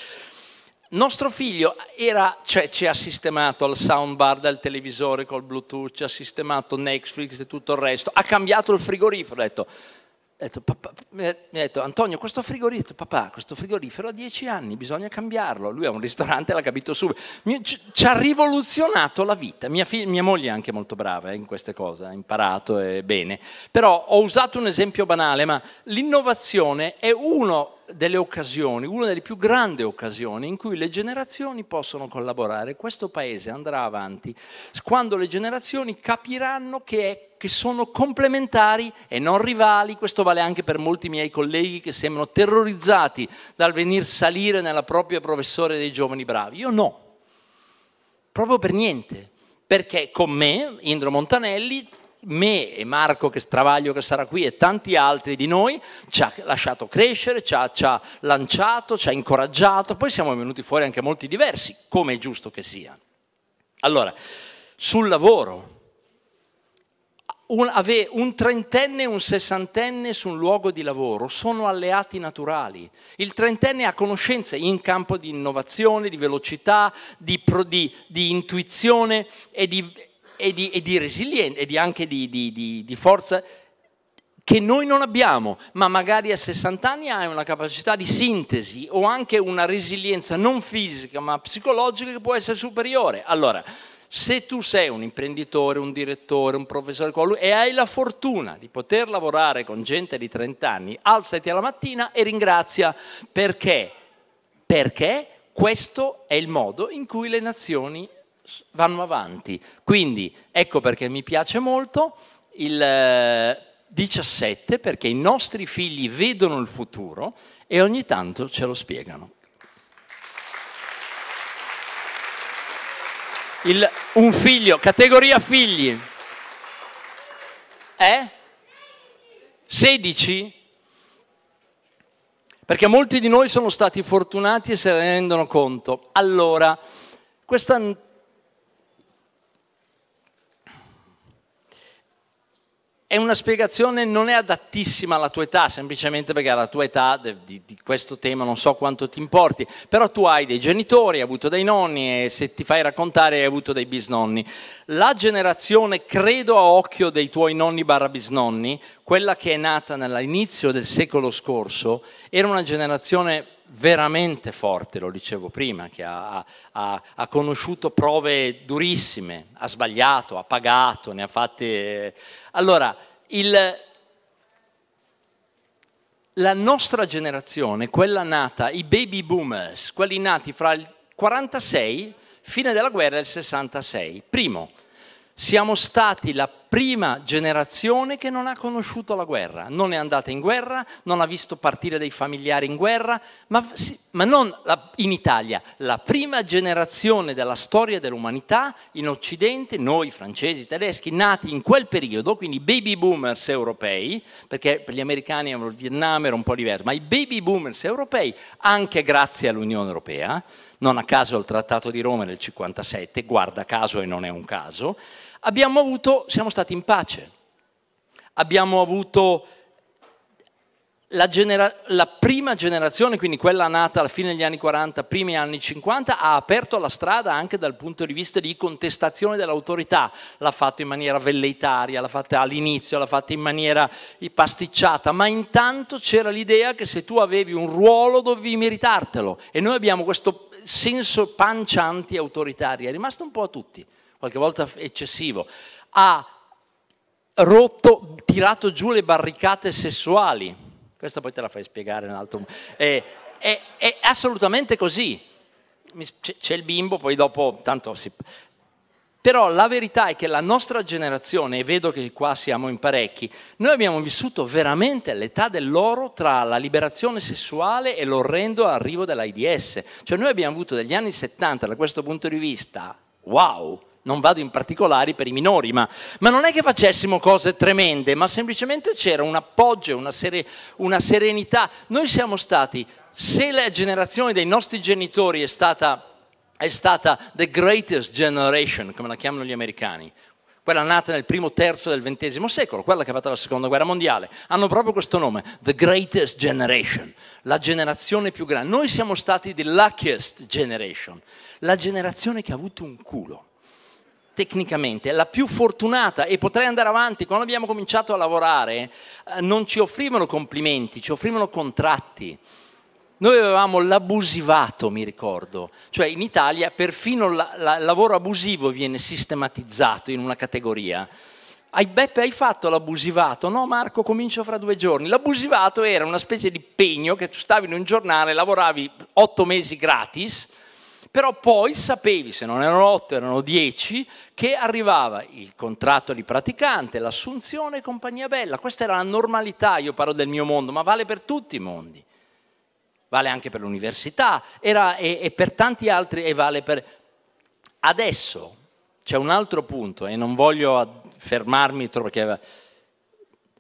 nostro figlio era, cioè, ci ha sistemato al soundbar del televisore col Bluetooth, ci ha sistemato Netflix e tutto il resto, ha cambiato il frigorifero, ha detto detto, papà, mi ha detto Antonio questo frigorifero, papà questo frigorifero ha dieci anni, bisogna cambiarlo, lui ha un ristorante, l'ha capito subito, mi, ci, ci, ha rivoluzionato la vita, mia, figlia, mia moglie è anche molto brava eh, in queste cose, ha imparato e bene, però ho usato un esempio banale, ma l'innovazione è uno delle occasioni, una delle più grandi occasioni in cui le generazioni possono collaborare, questo paese andrà avanti quando le generazioni capiranno che è che sono complementari e non rivali, questo vale anche per molti miei colleghi che sembrano terrorizzati dal venir salire nella propria professore dei giovani bravi. Io no, proprio per niente, perché con me, Indro Montanelli, me e Marco che Travaglio che sarà qui e tanti altri di noi ci ha lasciato crescere, ci ha, ci ha, lanciato, ci ha incoraggiato, poi siamo venuti fuori anche molti diversi, come è giusto che sia. Allora, sul lavoro, un, ave, un trentenne e un sessantenne su un luogo di lavoro sono alleati naturali. Il trentenne ha conoscenze in campo di innovazione, di velocità, di, pro, di, di intuizione e di, e di, e di resilienza e di anche di forza che noi non abbiamo, ma magari a 60 anni hai una capacità di sintesi o anche una resilienza non fisica ma psicologica che può essere superiore. Allora, se tu sei un imprenditore, un direttore, un professore e hai la fortuna di poter lavorare con gente di 30 anni, alzati alla mattina e ringrazia perché? Perché questo è il modo in cui le nazioni vanno avanti. Quindi ecco perché mi piace molto il 17 eh, perché i nostri figli vedono il futuro e ogni tanto ce lo spiegano. Il, un figlio, categoria figli. Eh? 16? Perché molti di noi sono stati fortunati e se ne rendono conto. Allora, questa è una spiegazione, non è adattissima alla tua età, semplicemente perché alla tua età di, di, questo tema non so quanto ti importi, però tu hai dei genitori, hai avuto dei nonni e se ti fai raccontare hai avuto dei bisnonni. La generazione, credo a occhio dei tuoi nonni barra bisnonni, quella che è nata all'inizio del secolo scorso, era una generazione veramente forte, lo dicevo prima, che ha, ha, ha, conosciuto prove durissime, ha sbagliato, ha pagato, ne ha fatte... Eh. Allora, il, la nostra generazione, quella nata, i baby boomers, quelli nati fra il 46, fine della guerra e il 66, primo, siamo stati la prima generazione che non ha conosciuto la guerra, non è andata in guerra, non ha visto partire dei familiari in guerra, ma, sì, ma non la, in Italia, la prima generazione della storia dell'umanità in Occidente, noi francesi, tedeschi, nati in quel periodo, quindi baby boomers europei, perché per gli americani il Vietnam era un po' diverso, ma i baby boomers europei, anche grazie all'Unione Europea, non a caso il Trattato di Roma del 57, guarda caso e non è un caso, abbiamo avuto, siamo stati in pace, abbiamo avuto la, la, prima generazione, quindi quella nata alla fine degli anni 40, primi anni 50, ha aperto la strada anche dal punto di vista di contestazione dell'autorità. L'ha fatto in maniera velleitaria, l'ha fatta all'inizio, l'ha fatta in maniera pasticciata, ma intanto c'era l'idea che se tu avevi un ruolo dovevi meritartelo. E noi abbiamo questo senso pancia anti-autoritaria, è rimasto un po' a tutti qualche volta eccessivo, ha rotto, tirato giù le barricate sessuali. Questa poi te la fai spiegare in un altro... È, è, è assolutamente così. C'è il bimbo, poi dopo tanto si... Però la verità è che la nostra generazione, e vedo che qua siamo in parecchi, noi abbiamo vissuto veramente l'età dell'oro tra la liberazione sessuale e l'orrendo arrivo dell'AIDS. Cioè noi abbiamo avuto degli anni 70, da questo punto di vista, wow, non vado in particolari per i minori, ma, ma, non è che facessimo cose tremende, ma semplicemente c'era un appoggio, una, sere, una serenità. Noi siamo stati, se la generazione dei nostri genitori è stata, è stata the greatest generation, come la chiamano gli americani, quella nata nel primo terzo del XX secolo, quella che ha fatto la seconda guerra mondiale, hanno proprio questo nome, The Greatest Generation, la generazione più grande. Noi siamo stati The Luckiest Generation, la generazione che ha avuto un culo tecnicamente la più fortunata e potrei andare avanti, quando abbiamo cominciato a lavorare eh, non ci offrivano complimenti, ci offrivano contratti. Noi avevamo l'abusivato, mi ricordo, cioè in Italia perfino la, la, il lavoro abusivo viene sistematizzato in una categoria. Hai, Beppe, hai fatto l'abusivato? No, Marco, comincio fra due giorni. L'abusivato era una specie di pegno che tu stavi in un giornale, lavoravi otto mesi gratis, però poi sapevi, se non erano otto, erano dieci, che arrivava il contratto di praticante, l'assunzione e compagnia bella. Questa era la normalità, io parlo del mio mondo, ma vale per tutti i mondi. Vale anche per l'università era, e, e per tanti altri e vale per... Adesso c'è un altro punto e non voglio fermarmi troppo perché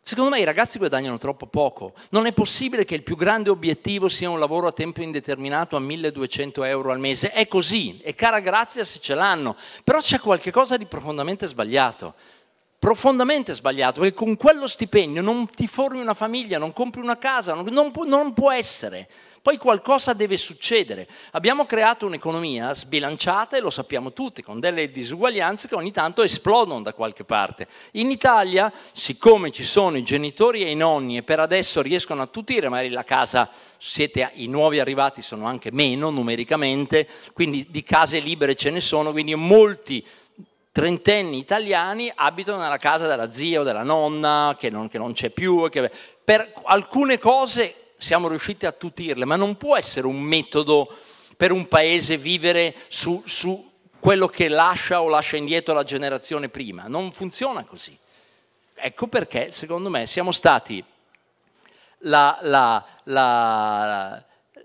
Secondo me i ragazzi guadagnano troppo poco. Non è possibile che il più grande obiettivo sia un lavoro a tempo indeterminato a 1200 euro al mese. È così, e cara grazia se ce l'hanno. Però c'è qualcosa di profondamente sbagliato. Profondamente sbagliato, perché con quello stipendio non ti formi una famiglia, non compri una casa, non, non, non può essere poi qualcosa deve succedere. Abbiamo creato un'economia sbilanciata e lo sappiamo tutti, con delle disuguaglianze che ogni tanto esplodono da qualche parte. In Italia, siccome ci sono i genitori e i nonni e per adesso riescono a tutire, magari la casa, siete, i nuovi arrivati sono anche meno numericamente, quindi di case libere ce ne sono, quindi molti trentenni italiani abitano nella casa della zia o della nonna che non, che non c'è più. Che per alcune cose siamo riusciti a tutirle, ma non può essere un metodo per un paese vivere su, su quello che lascia o lascia indietro la generazione prima, non funziona così. Ecco perché, secondo me, siamo stati, la, la, la,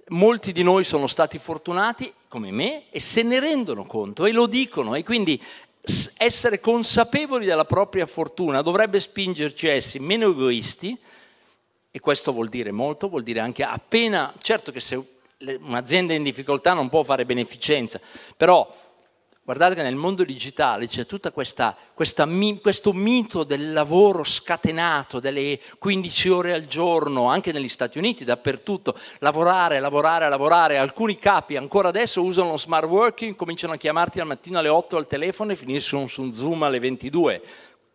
molti di noi sono stati fortunati come me e se ne rendono conto e lo dicono e quindi essere consapevoli della propria fortuna dovrebbe spingerci a essere meno egoisti, e questo vuol dire molto, vuol dire anche appena, certo che se un'azienda è in difficoltà non può fare beneficenza, però guardate che nel mondo digitale c'è tutto questo mito del lavoro scatenato, delle 15 ore al giorno, anche negli Stati Uniti, dappertutto, lavorare, lavorare, lavorare. Alcuni capi ancora adesso usano lo smart working, cominciano a chiamarti al mattino alle 8 al telefono e finiscono su un Zoom alle 22.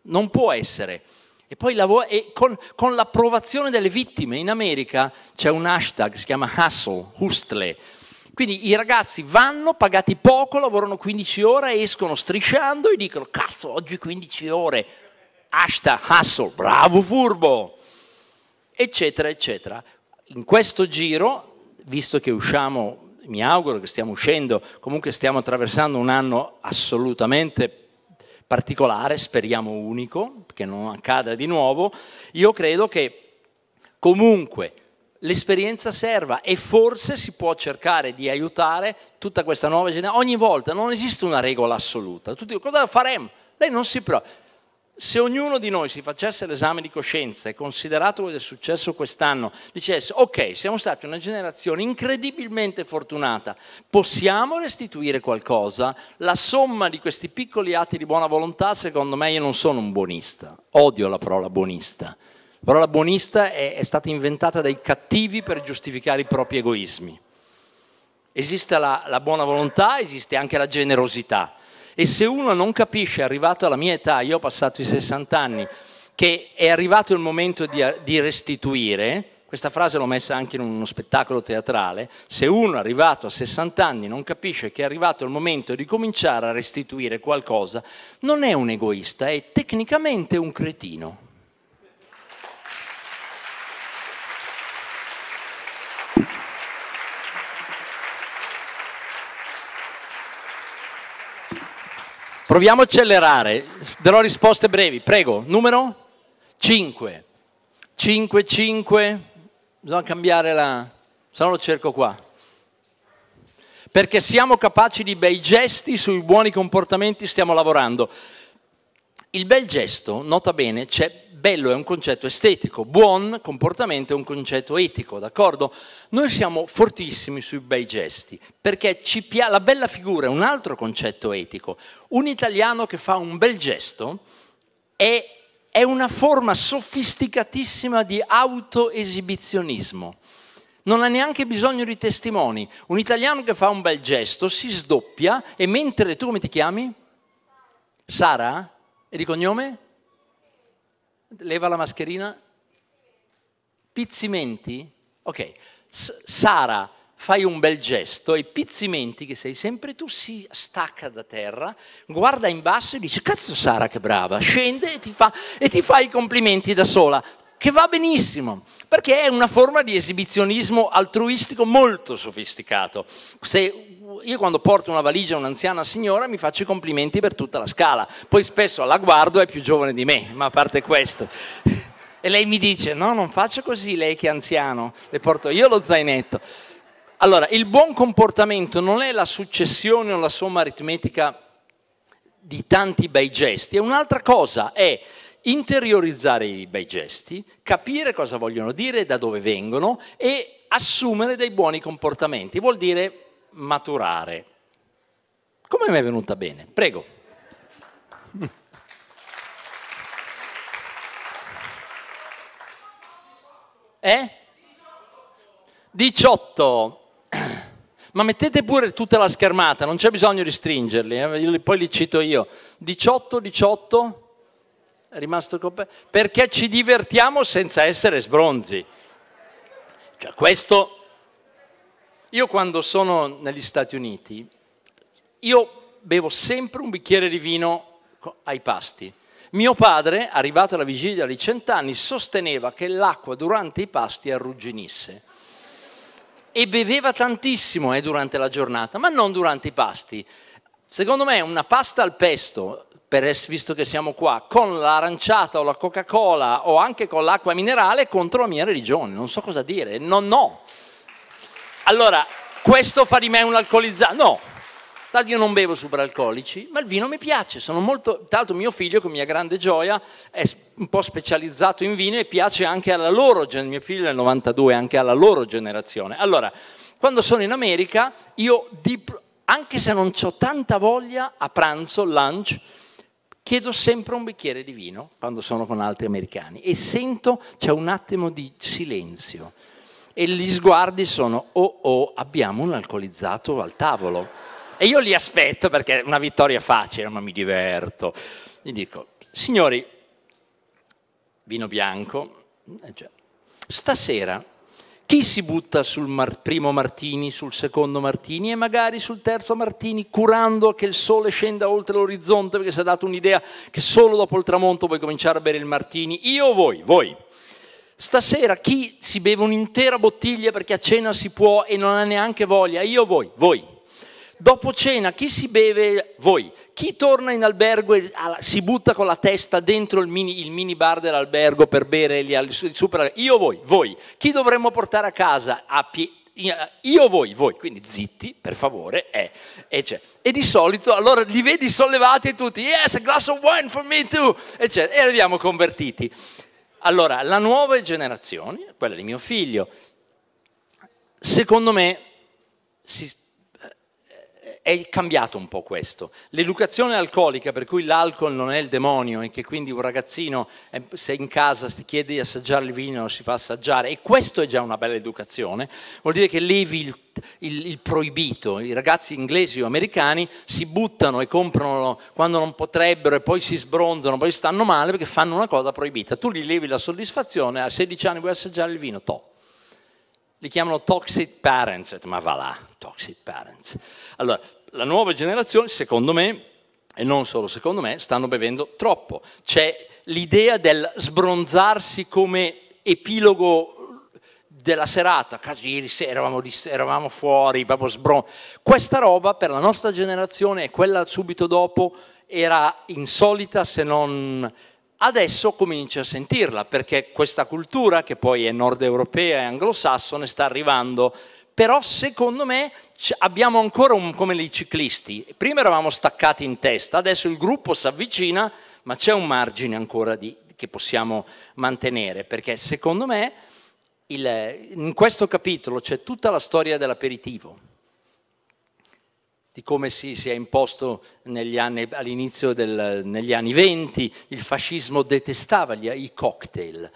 Non può essere. E poi lavora, e con, con, l'approvazione delle vittime. In America c'è un hashtag, si chiama hustle, hustle. Quindi i ragazzi vanno, pagati poco, lavorano 15 ore, escono strisciando e dicono cazzo, oggi 15 ore, hashtag, hustle, bravo furbo, eccetera, eccetera. In questo giro, visto che usciamo, mi auguro che stiamo uscendo, comunque stiamo attraversando un anno assolutamente particolare, speriamo unico, che non accada di nuovo, io credo che comunque l'esperienza serva e forse si può cercare di aiutare tutta questa nuova generazione. Ogni volta non esiste una regola assoluta. Tutti dicono, cosa faremo? Lei non si preoccupa. Se ognuno di noi si facesse l'esame di coscienza e considerato quello che è successo quest'anno, dicesse ok, siamo stati una generazione incredibilmente fortunata, possiamo restituire qualcosa, la somma di questi piccoli atti di buona volontà, secondo me io non sono un buonista, odio la parola buonista. La parola buonista è, è stata inventata dai cattivi per giustificare i propri egoismi. Esiste la, la buona volontà, esiste anche la generosità e se uno non capisce, arrivato alla mia età, io ho passato i 60 anni, che è arrivato il momento di, di restituire, questa frase l'ho messa anche in uno spettacolo teatrale, se uno arrivato a 60 anni non capisce che è arrivato il momento di cominciare a restituire qualcosa, non è un egoista, è tecnicamente un cretino. Proviamo a accelerare, darò risposte brevi. Prego, numero 5. 5, 5. Bisogna cambiare la... se no lo cerco qua. Perché siamo capaci di bei gesti, sui buoni comportamenti stiamo lavorando. Il bel gesto, nota bene, c'è bello è un concetto estetico, buon comportamento è un concetto etico, d'accordo? Noi siamo fortissimi sui bei gesti, perché pia- la bella figura è un altro concetto etico. Un italiano che fa un bel gesto è, è una forma sofisticatissima di autoesibizionismo. Non ha neanche bisogno di testimoni. Un italiano che fa un bel gesto si sdoppia e mentre tu come ti chiami? Sara? E di cognome? leva la mascherina. Pizzimenti? Ok. S- Sara, fai un bel gesto e Pizzimenti, che sei sempre tu, si stacca da terra, guarda in basso e dice cazzo Sara che brava, scende e ti fa, e ti fa i complimenti da sola che va benissimo, perché è una forma di esibizionismo altruistico molto sofisticato. Se io quando porto una valigia a un'anziana signora mi faccio i complimenti per tutta la scala, poi spesso la guardo è più giovane di me, ma a parte questo. E lei mi dice, no, non faccio così, lei che è anziano, le porto io lo zainetto. Allora, il buon comportamento non è la successione o la somma aritmetica di tanti bei gesti, è un'altra cosa, è interiorizzare i bei gesti, capire cosa vogliono dire, da dove vengono e assumere dei buoni comportamenti. Vuol dire maturare. Come mi è venuta bene? Prego. Eh? 18. Ma mettete pure tutta la schermata, non c'è bisogno di stringerli, eh? poi li cito io. 18, 18 è rimasto coperto, perché ci divertiamo senza essere sbronzi. Cioè, questo io quando sono negli Stati Uniti, io bevo sempre un bicchiere di vino ai pasti. Mio padre, arrivato alla vigilia di cent'anni, sosteneva che l'acqua durante i pasti arrugginisse. E beveva tantissimo eh, durante la giornata, ma non durante i pasti. Secondo me una pasta al pesto, per, visto che siamo qua, con l'aranciata o la Coca-Cola o anche con l'acqua minerale contro la mia religione. Non so cosa dire, non no. no. Allora, questo fa di me un alcolizzato? No, tanto io non bevo superalcolici, ma il vino mi piace, sono molto, tra l'altro mio figlio con mia grande gioia è un po' specializzato in vino e piace anche alla loro generazione, mio figlio è del 92, anche alla loro generazione. Allora, quando sono in America, io anche se non ho tanta voglia a pranzo, lunch, chiedo sempre un bicchiere di vino quando sono con altri americani e sento c'è un attimo di silenzio e gli sguardi sono oh oh abbiamo un alcolizzato al tavolo. E io li aspetto perché è una vittoria facile, ma mi diverto. Gli dico, signori, vino bianco, eh, cioè, stasera chi si butta sul mar primo Martini, sul secondo Martini e magari sul terzo Martini, curando che il sole scenda oltre l'orizzonte, perché si è dato un'idea che solo dopo il tramonto puoi cominciare a bere il Martini? Io o voi? Voi. Stasera chi si beve un'intera bottiglia perché a cena si può e non ha neanche voglia? Io o voi? Voi. Dopo cena chi si beve? Voi. Chi torna in albergo e si butta con la testa dentro il mini, il mini bar dell'albergo per bere gli, il super... Io o voi? Voi. Chi dovremmo portare a casa a piedi? io voi, voi, quindi zitti, per favore, eh, e, e, di solito, allora li vedi sollevati tutti, yes, a glass of wine for me too, eccetera, e arriviamo convertiti. Allora, la nuova generazione, quella di mio figlio, secondo me si è cambiato un po' questo. L'educazione alcolica, per cui l'alcol non è il demonio e che quindi un ragazzino eh, se in casa ti chiede di assaggiare il vino lo si fa assaggiare, e questo è già una bella educazione, vuol dire che levi il, il, il proibito, i ragazzi inglesi o americani si buttano e comprano quando non potrebbero e poi si sbronzano, poi stanno male perché fanno una cosa proibita. Tu gli levi la soddisfazione, a 16 anni vuoi assaggiare il vino, top li chiamano toxic parents, ma va là, toxic parents. Allora, la nuova generazione, secondo me, e non solo secondo me, stanno bevendo troppo. C'è l'idea del sbronzarsi come epilogo della serata, caso ieri sera eravamo, di, eravamo fuori, proprio sbron... Questa roba per la nostra generazione e quella subito dopo era insolita se non... Adesso comincia a sentirla perché questa cultura, che poi è nord europea e anglosassone, sta arrivando però secondo me abbiamo ancora un, come i ciclisti, prima eravamo staccati in testa, adesso il gruppo si avvicina, ma c'è un margine ancora di, che possiamo mantenere, perché secondo me il, in questo capitolo c'è tutta la storia dell'aperitivo, di come si, si è imposto anni, all'inizio degli anni 20, il fascismo detestava gli, i cocktail,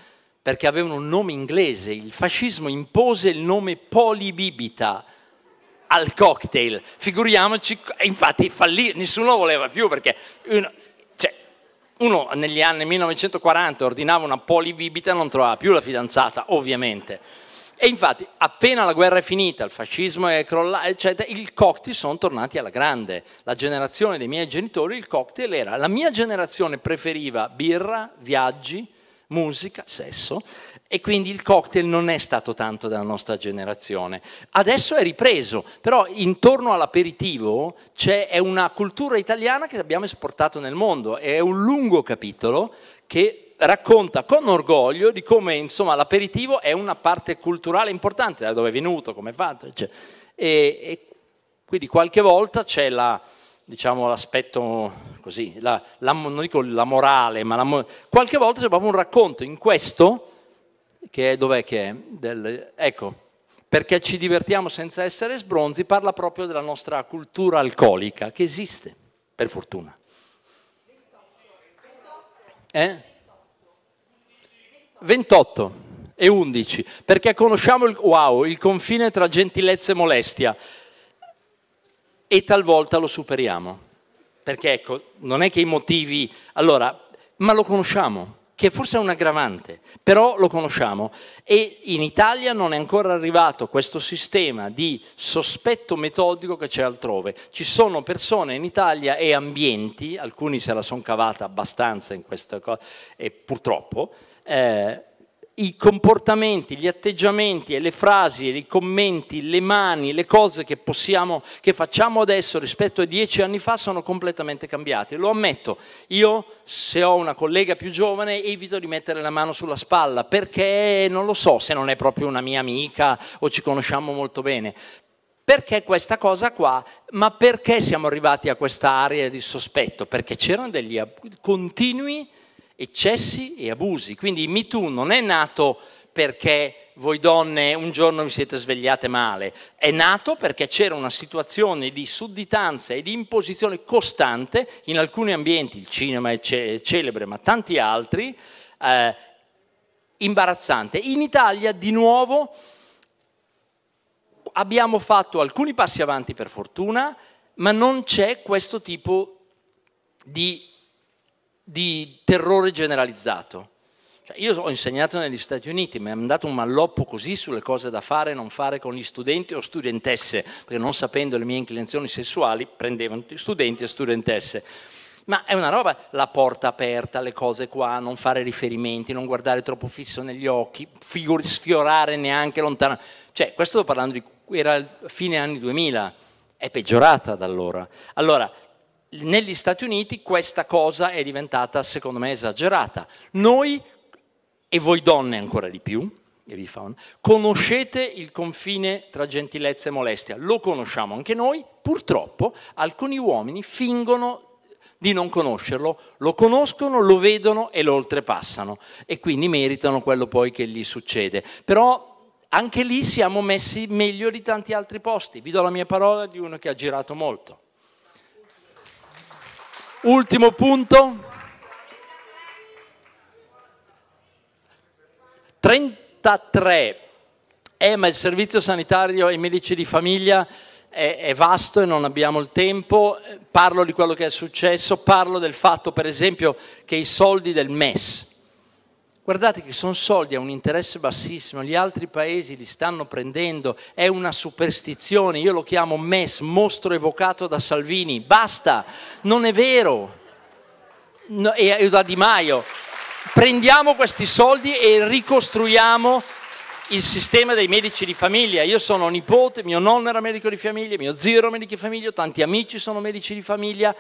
perché avevano un nome inglese, il fascismo impose il nome polibibita al cocktail, figuriamoci, infatti fallì, nessuno voleva più perché uno, cioè, uno negli anni 1940 ordinava una polibibita e non trovava più la fidanzata, ovviamente. E infatti, appena la guerra è finita, il fascismo è crollato, eccetera, i cocktail sono tornati alla grande. La generazione dei miei genitori, il cocktail era... La mia generazione preferiva birra, viaggi, musica, sesso, e quindi il cocktail non è stato tanto della nostra generazione. Adesso è ripreso, però intorno all'aperitivo c'è una cultura italiana che abbiamo esportato nel mondo, è un lungo capitolo che racconta con orgoglio di come insomma, l'aperitivo è una parte culturale importante, da dove è venuto, come è fatto, eccetera. E, e quindi qualche volta c'è la diciamo, l'aspetto così, la, la, non dico la morale, ma la, qualche volta c'è proprio un racconto in questo, che è, dov'è che è? Del, ecco, perché ci divertiamo senza essere sbronzi, parla proprio della nostra cultura alcolica, che esiste, per fortuna. Eh? 28 e 11, perché conosciamo il, wow, il confine tra gentilezza e molestia e talvolta lo superiamo. Perché ecco, non è che i motivi... Allora, ma lo conosciamo, che forse è un aggravante, però lo conosciamo. E in Italia non è ancora arrivato questo sistema di sospetto metodico che c'è altrove. Ci sono persone in Italia e ambienti, alcuni se la sono cavata abbastanza in questa cosa, e purtroppo, eh, i comportamenti, gli atteggiamenti e le frasi, i commenti, le mani, le cose che, possiamo, che facciamo adesso rispetto a dieci anni fa sono completamente cambiati. Lo ammetto, io se ho una collega più giovane evito di mettere la mano sulla spalla perché non lo so se non è proprio una mia amica o ci conosciamo molto bene. Perché questa cosa qua? Ma perché siamo arrivati a questa area di sospetto? Perché c'erano degli continui eccessi e abusi. Quindi il MeToo non è nato perché voi donne un giorno vi siete svegliate male, è nato perché c'era una situazione di sudditanza e di imposizione costante in alcuni ambienti, il cinema è, ce celebre, ma tanti altri, eh, imbarazzante. In Italia di nuovo abbiamo fatto alcuni passi avanti per fortuna, ma non c'è questo tipo di di terrore generalizzato. Cioè, io ho insegnato negli Stati Uniti, mi è andato un malloppo così sulle cose da fare e non fare con gli studenti o studentesse, perché non sapendo le mie inclinazioni sessuali prendevano studenti e studentesse. Ma è una roba, la porta aperta, le cose qua, non fare riferimenti, non guardare troppo fisso negli occhi, figuri, sfiorare neanche lontano. Cioè, questo sto parlando di, era fine anni 2000, è peggiorata da allora. Allora, negli Stati Uniti questa cosa è diventata secondo me esagerata. Noi, e voi donne ancora di più, conoscete il confine tra gentilezza e molestia, lo conosciamo anche noi, purtroppo alcuni uomini fingono di non conoscerlo, lo conoscono, lo vedono e lo oltrepassano e quindi meritano quello poi che gli succede. Però anche lì siamo messi meglio di tanti altri posti, vi do la mia parola di uno che ha girato molto. Ultimo punto. 33. Eh, ma il servizio sanitario ai medici di famiglia è, è, vasto e non abbiamo il tempo. Parlo di quello che è successo, parlo del fatto per esempio che i soldi del MES, Guardate che sono soldi a un interesse bassissimo, gli altri paesi li stanno prendendo, è una superstizione, io lo chiamo MES, mostro evocato da Salvini, basta, non è vero, no, e, e da Di Maio. Prendiamo questi soldi e ricostruiamo il sistema dei medici di famiglia. Io sono nipote, mio nonno era medico di famiglia, mio zio era medico di famiglia, tanti amici sono medici di famiglia.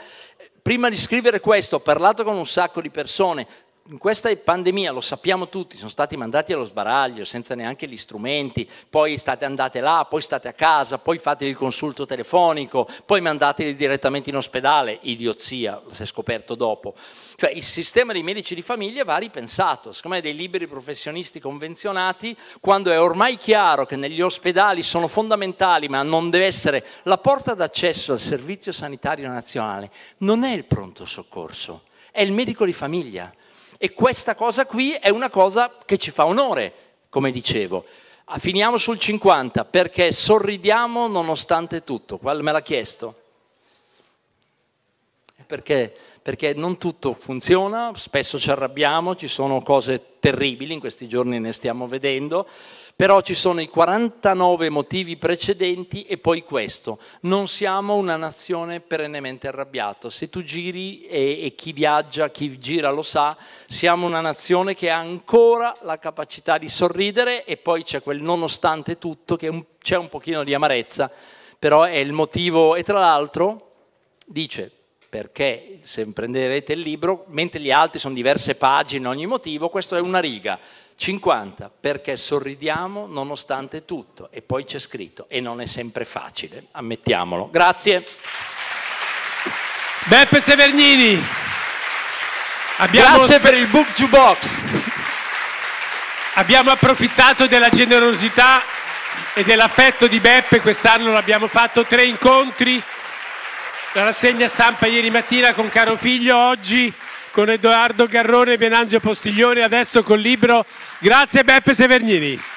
Prima di scrivere questo ho parlato con un sacco di persone, in questa pandemia, lo sappiamo tutti, sono stati mandati allo sbaraglio senza neanche gli strumenti, poi state andate là, poi state a casa, poi fate il consulto telefonico, poi mandateli direttamente in ospedale, idiozia, si è scoperto dopo. Cioè il sistema dei medici di famiglia va ripensato, siccome dei liberi professionisti convenzionati, quando è ormai chiaro che negli ospedali sono fondamentali, ma non deve essere la porta d'accesso al servizio sanitario nazionale, non è il pronto soccorso, è il medico di famiglia e questa cosa qui è una cosa che ci fa onore, come dicevo. Ah, finiamo sul 50, perché sorridiamo nonostante tutto. Qual me l'ha chiesto? Eh, perché, perché non tutto funziona, spesso ci arrabbiamo, ci sono cose terribili, in questi giorni ne stiamo vedendo, però ci sono i 49 motivi precedenti e poi questo. Non siamo una nazione perennemente arrabbiata. Se tu giri e, e chi viaggia, chi gira lo sa, siamo una nazione che ha ancora la capacità di sorridere e poi c'è quel nonostante tutto che c'è un pochino di amarezza, però è il motivo. E tra l'altro dice perché se prenderete il libro, mentre gli altri sono diverse pagine, ogni motivo, questo è una riga. 50 perché sorridiamo nonostante tutto e poi c'è scritto e non è sempre facile, ammettiamolo. Grazie. Beppe Severnini. Abbiamo... Grazie per il book to box. Abbiamo approfittato della generosità e dell'affetto di Beppe, quest'anno l'abbiamo fatto tre incontri, la rassegna stampa ieri mattina con caro figlio oggi con Edoardo Garrone, Pianangelo Postiglione, adesso col libro. Grazie Beppe Severnini.